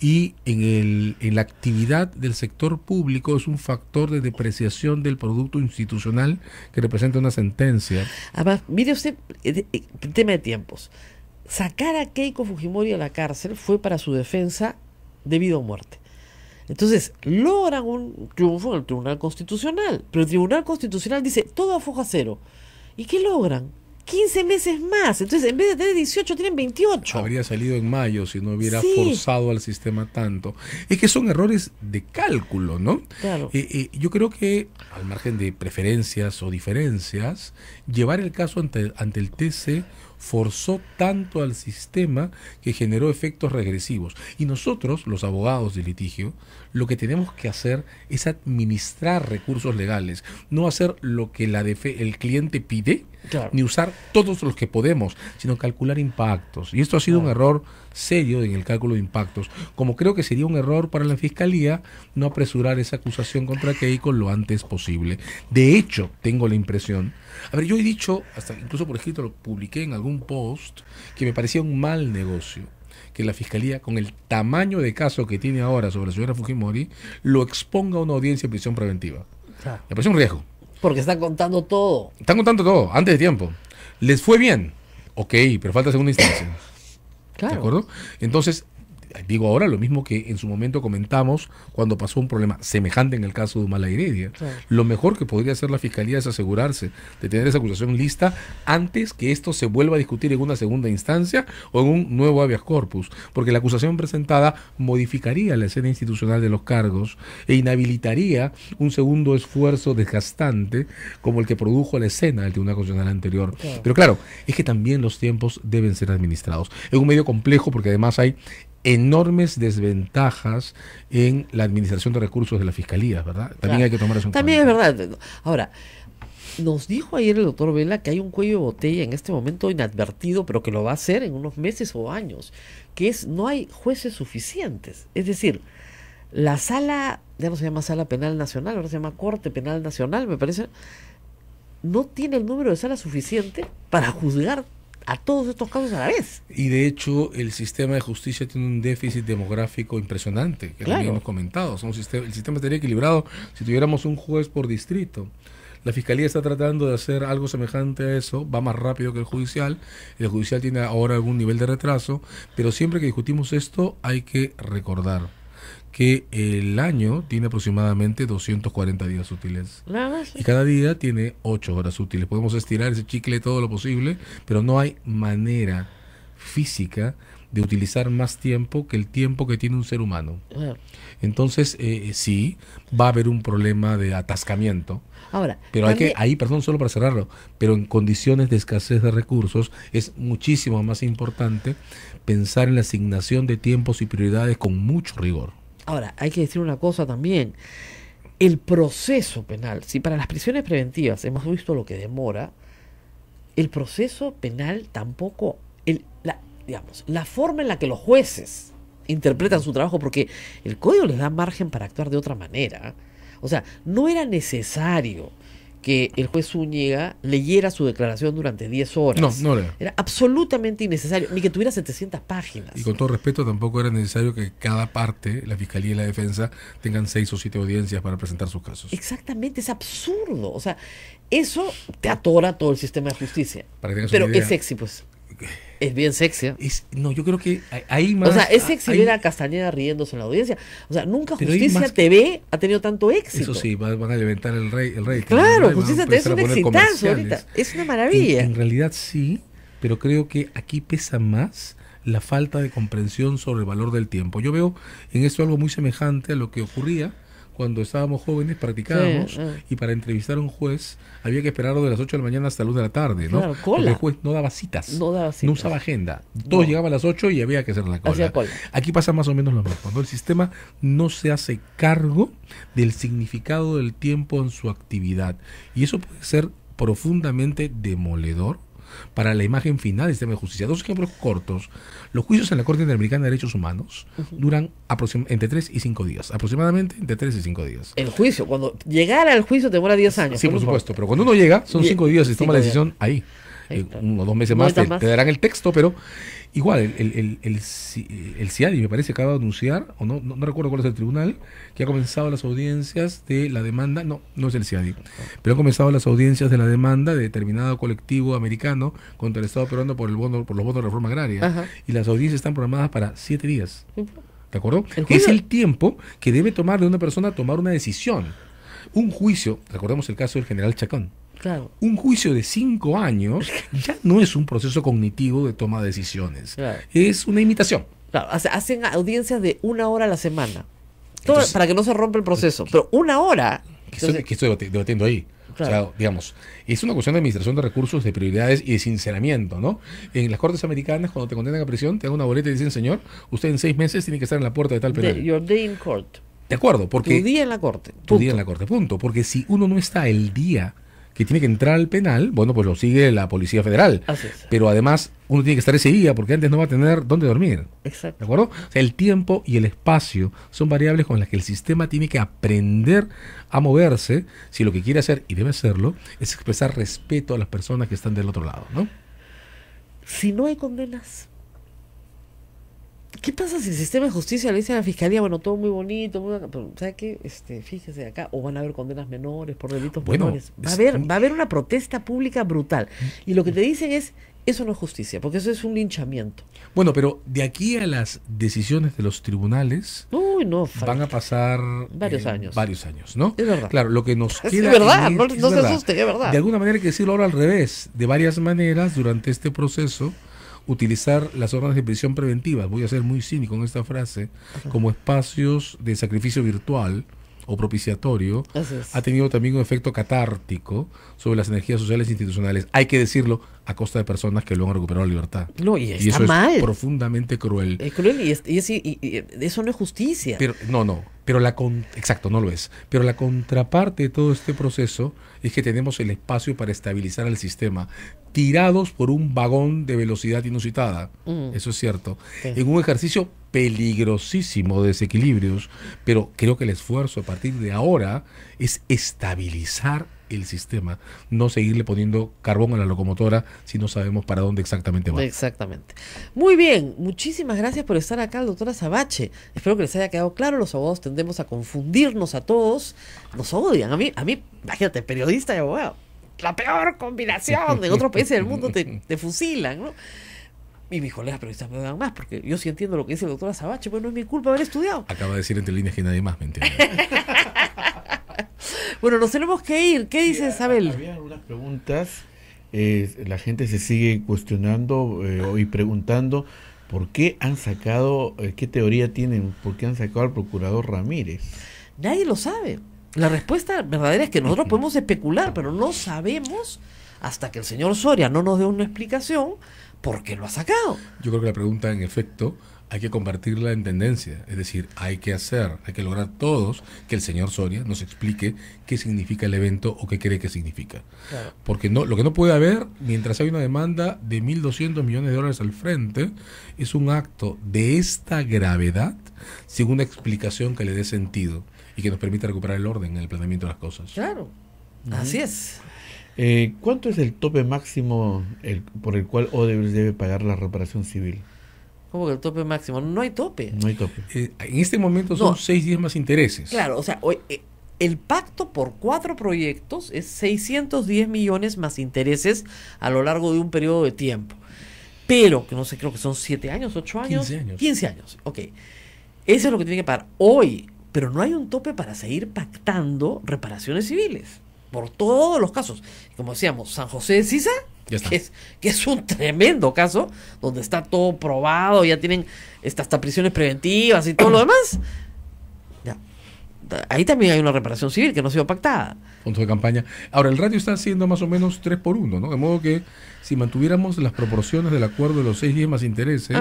Y en, el, en la actividad del sector público es un factor de depreciación del producto institucional que representa una sentencia. Además, mire usted, eh, eh, tema de tiempos. Sacar a Keiko Fujimori a la cárcel fue para su defensa debido a muerte. Entonces, logran un triunfo en el Tribunal Constitucional, pero el Tribunal Constitucional dice, todo a foja cero. ¿Y qué logran? 15 meses más. Entonces, en vez de tener 18, tienen 28. Habría salido en mayo si no hubiera forzado al sistema tanto. Es que son errores de cálculo, ¿no? Claro. Eh, eh, yo creo que, al margen de preferencias o diferencias, llevar el caso ante, ante el TC forzó tanto al sistema que generó efectos regresivos. Y nosotros, los abogados de litigio, lo que tenemos que hacer es administrar recursos legales, no hacer lo que la el cliente pide, ni usar todos los que podemos, sino calcular impactos. Y esto ha sido un error serio en el cálculo de impactos, como creo que sería un error para la Fiscalía no apresurar esa acusación contra Keiko lo antes posible. De hecho, tengo la impresión a ver, yo he dicho, hasta incluso por escrito lo publiqué en algún post, que me parecía un mal negocio que la fiscalía, con el tamaño de caso que tiene ahora sobre la señora Fujimori, lo exponga a una audiencia de prisión preventiva. Me parece un riesgo. Porque están contando todo. Están contando todo, antes de tiempo. Les fue bien. Ok, pero falta segunda instancia. Claro. ¿De acuerdo? Entonces, digo ahora lo mismo que en su momento comentamos cuando pasó un problema semejante en el caso de Humala Heredia. Lo mejor que podría hacer la fiscalía es asegurarse de tener esa acusación lista antes que esto se vuelva a discutir en una segunda instancia o en un nuevo habeas corpus, porque la acusación presentada modificaría la escena institucional de los cargos e inhabilitaría un segundo esfuerzo desgastante como el que produjo la escena del Tribunal Constitucional anterior. Pero claro, es que también los tiempos deben ser administrados. Es un medio complejo porque además hay enormes desventajas en la administración de recursos de la fiscalía, ¿verdad? También hay que tomar eso en También es verdad. Ahora, nos dijo ayer el doctor Vela que hay un cuello de botella en este momento inadvertido, pero que lo va a hacer en unos meses o años, que es no hay jueces suficientes. Es decir, la sala, ya no se llama sala penal nacional, ahora se llama Corte Penal Nacional, me parece, no tiene el número de salas suficiente para juzgar a todos estos casos a la vez. Y de hecho, el sistema de justicia tiene un déficit demográfico impresionante, que claro. hemos comentado. el sistema estaría equilibrado si tuviéramos un juez por distrito. La fiscalía está tratando de hacer algo semejante a eso, va más rápido que el judicial, el judicial tiene ahora algún nivel de retraso, pero siempre que discutimos esto hay que recordar que el año tiene aproximadamente 240 días útiles. Y cada día tiene 8 horas útiles. Podemos estirar ese chicle todo lo posible, pero no hay manera física de utilizar más tiempo que el tiempo que tiene un ser humano. Entonces, eh, eh, sí, va a haber un problema de atascamiento. Ahora, pero hay que, ahí, perdón, solo para cerrarlo, pero en condiciones de escasez de recursos es muchísimo más importante pensar en la asignación de tiempos y prioridades con mucho rigor. Ahora, hay que decir una cosa también. El proceso penal, si para las prisiones preventivas hemos visto lo que demora, el proceso penal tampoco, digamos, la forma en la que los jueces interpretan su trabajo, porque el código les da margen para actuar de otra manera. O sea, no era necesario que el juez Zúñiga leyera su declaración durante 10 horas. No, no era. Era absolutamente innecesario, ni que tuviera 700 páginas. Y con todo respeto, tampoco era necesario que cada parte, la fiscalía y la defensa, tengan seis o siete audiencias para presentar sus casos. Exactamente, es absurdo. O sea, eso te atora todo el sistema de justicia. Para Pero es sexy, pues. Es bien sexy. ¿eh? Es, no, yo creo que ahí más. O sea, es ah, sexy ver a Castañeda riéndose en la audiencia. O sea, nunca Justicia TV ha tenido tanto éxito. Eso sí, van, a levantar el rey. El rey claro, Justicia TV es un ahorita. Es una maravilla. en realidad sí, pero creo que aquí pesa más la falta de comprensión sobre el valor del tiempo. Yo veo en esto algo muy semejante a lo que ocurría cuando estábamos jóvenes practicábamos y para entrevistar a un juez había que esperar de las 8 de la mañana hasta la 1 de la tarde, ¿no? el juez no daba citas. No usaba agenda. Todo llegaba a las 8 y había que hacer la cola. Aquí pasa más o menos lo mismo. Cuando el sistema no se hace cargo del significado del tiempo en su actividad y eso puede ser profundamente demoledor para la imagen final del sistema de este justicia. Dos ejemplos cortos. Los juicios en la Corte Interamericana de Derechos Humanos duran entre 3 y 5 días, aproximadamente entre 3 y 5 días. El juicio, cuando llegar al juicio demora 10 años. Sí, por supuesto, pero cuando uno llega, son 5 días y toma la decisión ahí. Eh, uno o dos meses más, te, darán el texto, pero igual, el, el, el, CIADI, me parece, acaba de anunciar, o no, no, recuerdo cuál es el tribunal, que ha comenzado las audiencias de la demanda, no, no es el CIADI, pero han comenzado las audiencias de la demanda de determinado colectivo americano contra el Estado peruano por, el bono, por los bonos de reforma agraria. Y las audiencias están programadas para siete días. ¿De acuerdo? es el tiempo que debe tomar de una persona tomar una decisión. Un juicio, recordemos el caso del general Chacón. Un juicio de cinco años ya no es un proceso cognitivo de toma de decisiones. Es una imitación. hacen audiencias de una hora a la semana. para que no se rompa el proceso. pero una hora. ¿Qué estoy, debatiendo ahí? digamos, es una cuestión de administración de recursos, de prioridades y de sinceramiento, ¿no? En las cortes americanas, cuando te condenan a prisión, te dan una boleta y dicen, señor, usted en seis meses tiene que estar en la puerta de tal penal. your day in court. De acuerdo, Tu día en la corte. Tu día en la corte, punto. Porque si uno no está el día que tiene que entrar al penal, bueno, pues lo sigue la Policía Federal. Pero además uno tiene que estar ese día porque antes no va a tener dónde dormir. Exacto. ¿De acuerdo? O sea, el tiempo y el espacio son variables con las que el sistema tiene que aprender a moverse si lo que quiere hacer, y debe hacerlo, es expresar respeto a las personas que están del otro lado, ¿no? Si no hay condenas, ¿Qué pasa si el sistema de justicia le dice a la fiscalía, bueno, todo muy bonito, muy pero sabes qué? Este, fíjese acá, o van a haber condenas menores por delitos menores. Va a, haber, va a haber una protesta pública brutal. Y lo que mm. te dicen es, eso no es justicia, porque eso es un linchamiento. Bueno, pero de aquí a las decisiones de los tribunales Uy, no, van a pasar varios eh, años. Varios años, ¿no? Es verdad. Claro, lo que nos verdad, se asuste, es verdad. De alguna manera hay que decirlo ahora al revés. De varias maneras, durante este proceso utilizar las órdenes de prisión preventiva, voy a ser muy cínico en esta frase, como espacios de sacrificio virtual o propiciatorio, ha tenido también un efecto catártico sobre las energías sociales e institucionales. Hay que decirlo a costa de personas que luego han recuperado la libertad. No, y, está eso mal. es profundamente cruel. Es cruel y, eso no es justicia. Pero, no, no. Pero la exacto, no lo es. Pero la contraparte de todo este proceso es que tenemos el espacio para estabilizar el sistema, tirados por un vagón de velocidad inusitada. Mm. Eso es cierto. En un ejercicio peligrosísimo desequilibrios, pero creo que el esfuerzo a partir de ahora es estabilizar el sistema, no seguirle poniendo carbón a la locomotora si no sabemos para dónde exactamente va. Exactamente. Muy bien, muchísimas gracias por estar acá, doctora Sabache. Espero que les haya quedado claro, los abogados tendemos a confundirnos a todos, nos odian. A mí, a imagínate, periodista y abogado, la peor combinación de otros países del mundo te, te fusilan, ¿no? Y mis colegas periodistas me dan más, porque yo sí entiendo lo que dice el doctor Azabache, pero pues no es mi culpa haber estudiado. Acaba de decir entre líneas que nadie más me entiende. bueno, nos tenemos que ir. ¿Qué dice Isabel? Había algunas preguntas. Eh, la gente se sigue cuestionando eh, y preguntando por qué han sacado, eh, qué teoría tienen, por qué han sacado al procurador Ramírez. Nadie lo sabe. La respuesta verdadera es que nosotros podemos especular, pero no sabemos hasta que el señor Soria no nos dé una explicación ¿por qué lo ha sacado? Yo creo que la pregunta, en efecto, hay que convertirla en tendencia. Es decir, hay que hacer, hay que lograr todos que el señor Soria nos explique qué significa el evento o qué cree que significa. Porque no, lo que no puede haber, mientras hay una demanda de 1.200 millones de dólares al frente, es un acto de esta gravedad sin una explicación que le dé sentido y que nos permita recuperar el orden en el planteamiento de las cosas. Claro, así es. Eh, ¿Cuánto es el tope máximo por el cual Odebrecht debe pagar la reparación civil? ¿Cómo que el tope máximo? No hay tope. No hay tope. Eh, en este momento son seis días más intereses. Claro, o sea, eh, el pacto por cuatro proyectos es 610 millones más intereses a lo largo de un periodo de tiempo. Pero, que no sé, creo que son siete años, ocho años. 15 años. 15 años, ok. Eso es lo que tiene que pagar hoy, pero no hay un tope para seguir pactando reparaciones civiles por todos los casos. Como decíamos, San José de Sisa, que es, que es, un tremendo caso, donde está todo probado, ya tienen estas hasta prisiones preventivas y todo lo demás ahí también hay una reparación civil que no ha sido pactada. Punto de campaña. Ahora, el ratio está siendo más o menos 3 por 1, ¿no? De modo que si mantuviéramos las proporciones del acuerdo de los 6 días más intereses,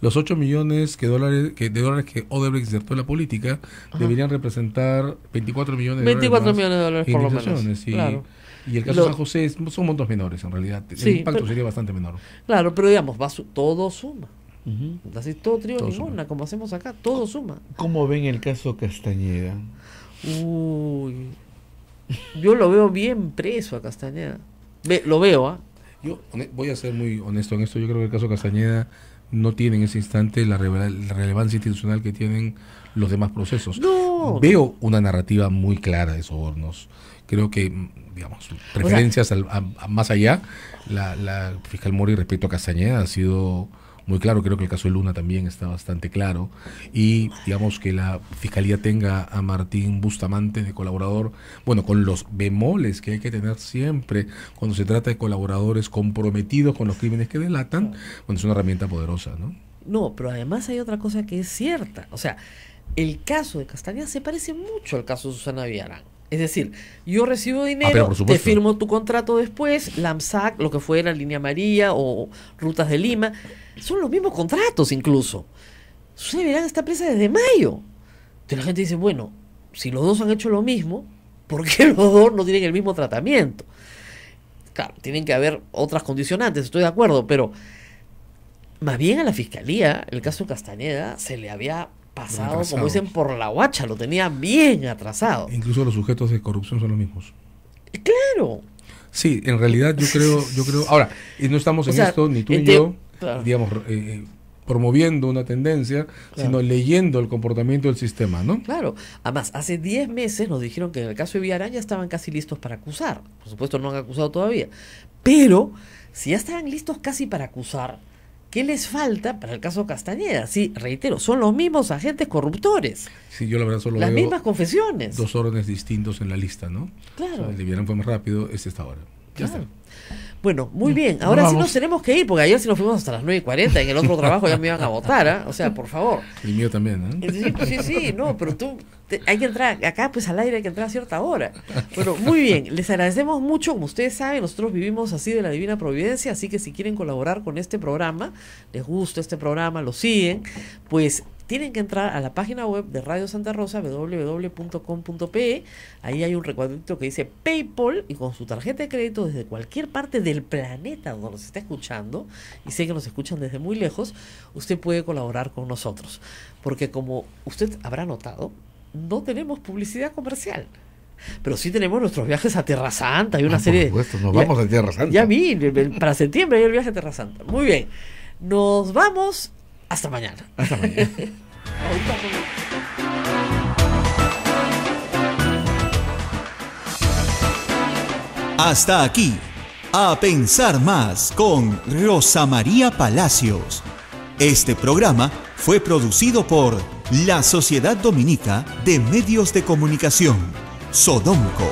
los 8 millones que dólares, que, de dólares que Odebrecht insertó en la política deberían representar 24 millones de dólares. millones de dólares por lo menos. Y, el caso San José son montos menores, en realidad. El impacto sería bastante menor. Claro, pero digamos, va todo suma. Así todo trío ninguna, como hacemos acá, todo suma. ¿Cómo ven el caso Castañeda? Uy, yo lo veo bien preso a Castañeda. lo veo, ¿ah? Yo voy a ser muy honesto en esto. Yo creo que el caso Castañeda no tiene en ese instante la, relevancia institucional que tienen los demás procesos. Veo una narrativa muy clara de sobornos. Creo que, mm, digamos, preferencias más allá, la, la fiscal Mori respecto a Castañeda ha sido muy claro, creo que el caso de Luna también está bastante claro, y digamos que la Fiscalía tenga a Martín Bustamante de colaborador, bueno, con los bemoles que hay que tener siempre cuando se trata de colaboradores comprometidos con los crímenes que delatan, bueno, es una herramienta poderosa, ¿no? No, pero además hay otra cosa que es cierta, o sea, el caso de Castañeda se parece mucho al caso de Susana Villarán. Es decir, yo recibo ah, dinero, te firmo tu contrato después, LAMSAC, lo que fuera, la línea María o rutas de Lima, son los mismos contratos incluso. Se verán esta empresa desde mayo. Entonces la gente dice, bueno, si los dos han hecho lo mismo, ¿por qué los dos no tienen el mismo tratamiento? Claro, tienen que haber otras condicionantes, estoy de acuerdo, pero más bien a la fiscalía, el caso Castañeda, se le había pasado, como dicen, por la guacha, lo tenía bien atrasado. Incluso los sujetos de corrupción son los mismos. Eh, claro. Sí, en realidad yo creo, yo creo, ahora, y no estamos en esto, ni tú ni yo, digamos, eh, eh, promoviendo una tendencia, sino leyendo el comportamiento del sistema, ¿no? Claro. Además, hace 10 meses nos dijeron que en el caso de ya estaban casi listos para acusar. Por supuesto, no han acusado todavía. Pero, si ya estaban listos casi para acusar, ¿Qué les falta para el caso Castañeda? Sí, reitero, son los mismos agentes corruptores. Sí, yo la verdad solo Las mismas confesiones. Dos órdenes distintos en la lista, ¿no? Claro. O el fue más rápido, este esta hora. Ya claro. Bueno, muy bien. Ahora sí nos tenemos que ir, porque ayer sí nos fuimos hasta las 9.40. En el otro trabajo ya me iban a votar, ¿eh? O sea, por favor. Y mío también, ¿eh? ¿eh? Sí, sí, sí, no, pero tú hay que entrar, acá pues al aire hay que entrar a cierta hora. Bueno, muy bien, les agradecemos mucho, como ustedes saben, nosotros vivimos así de la Divina Providencia, así que si quieren colaborar con este programa, les gusta este programa, lo siguen, pues tienen que entrar a la página web de Radio Santa Rosa, www.com.pe. Ahí hay un recuadrito que dice PayPal y con su tarjeta de crédito desde cualquier parte del planeta donde nos está escuchando, y sé que nos escuchan desde muy lejos, usted puede colaborar con nosotros. Porque como usted habrá notado, no tenemos publicidad comercial pero sí tenemos nuestros viajes a Terra Santa y una ah, serie por supuesto, nos vamos a Tierra Santa. Ya vi, para septiembre hay el viaje a Tierra Santa. Muy bien. Nos vamos hasta mañana. Hasta mañana. Hasta aquí, a pensar más con Rosa María Palacios. Este programa fue producido por la Sociedad Dominica de Medios de Comunicación, Sodomco.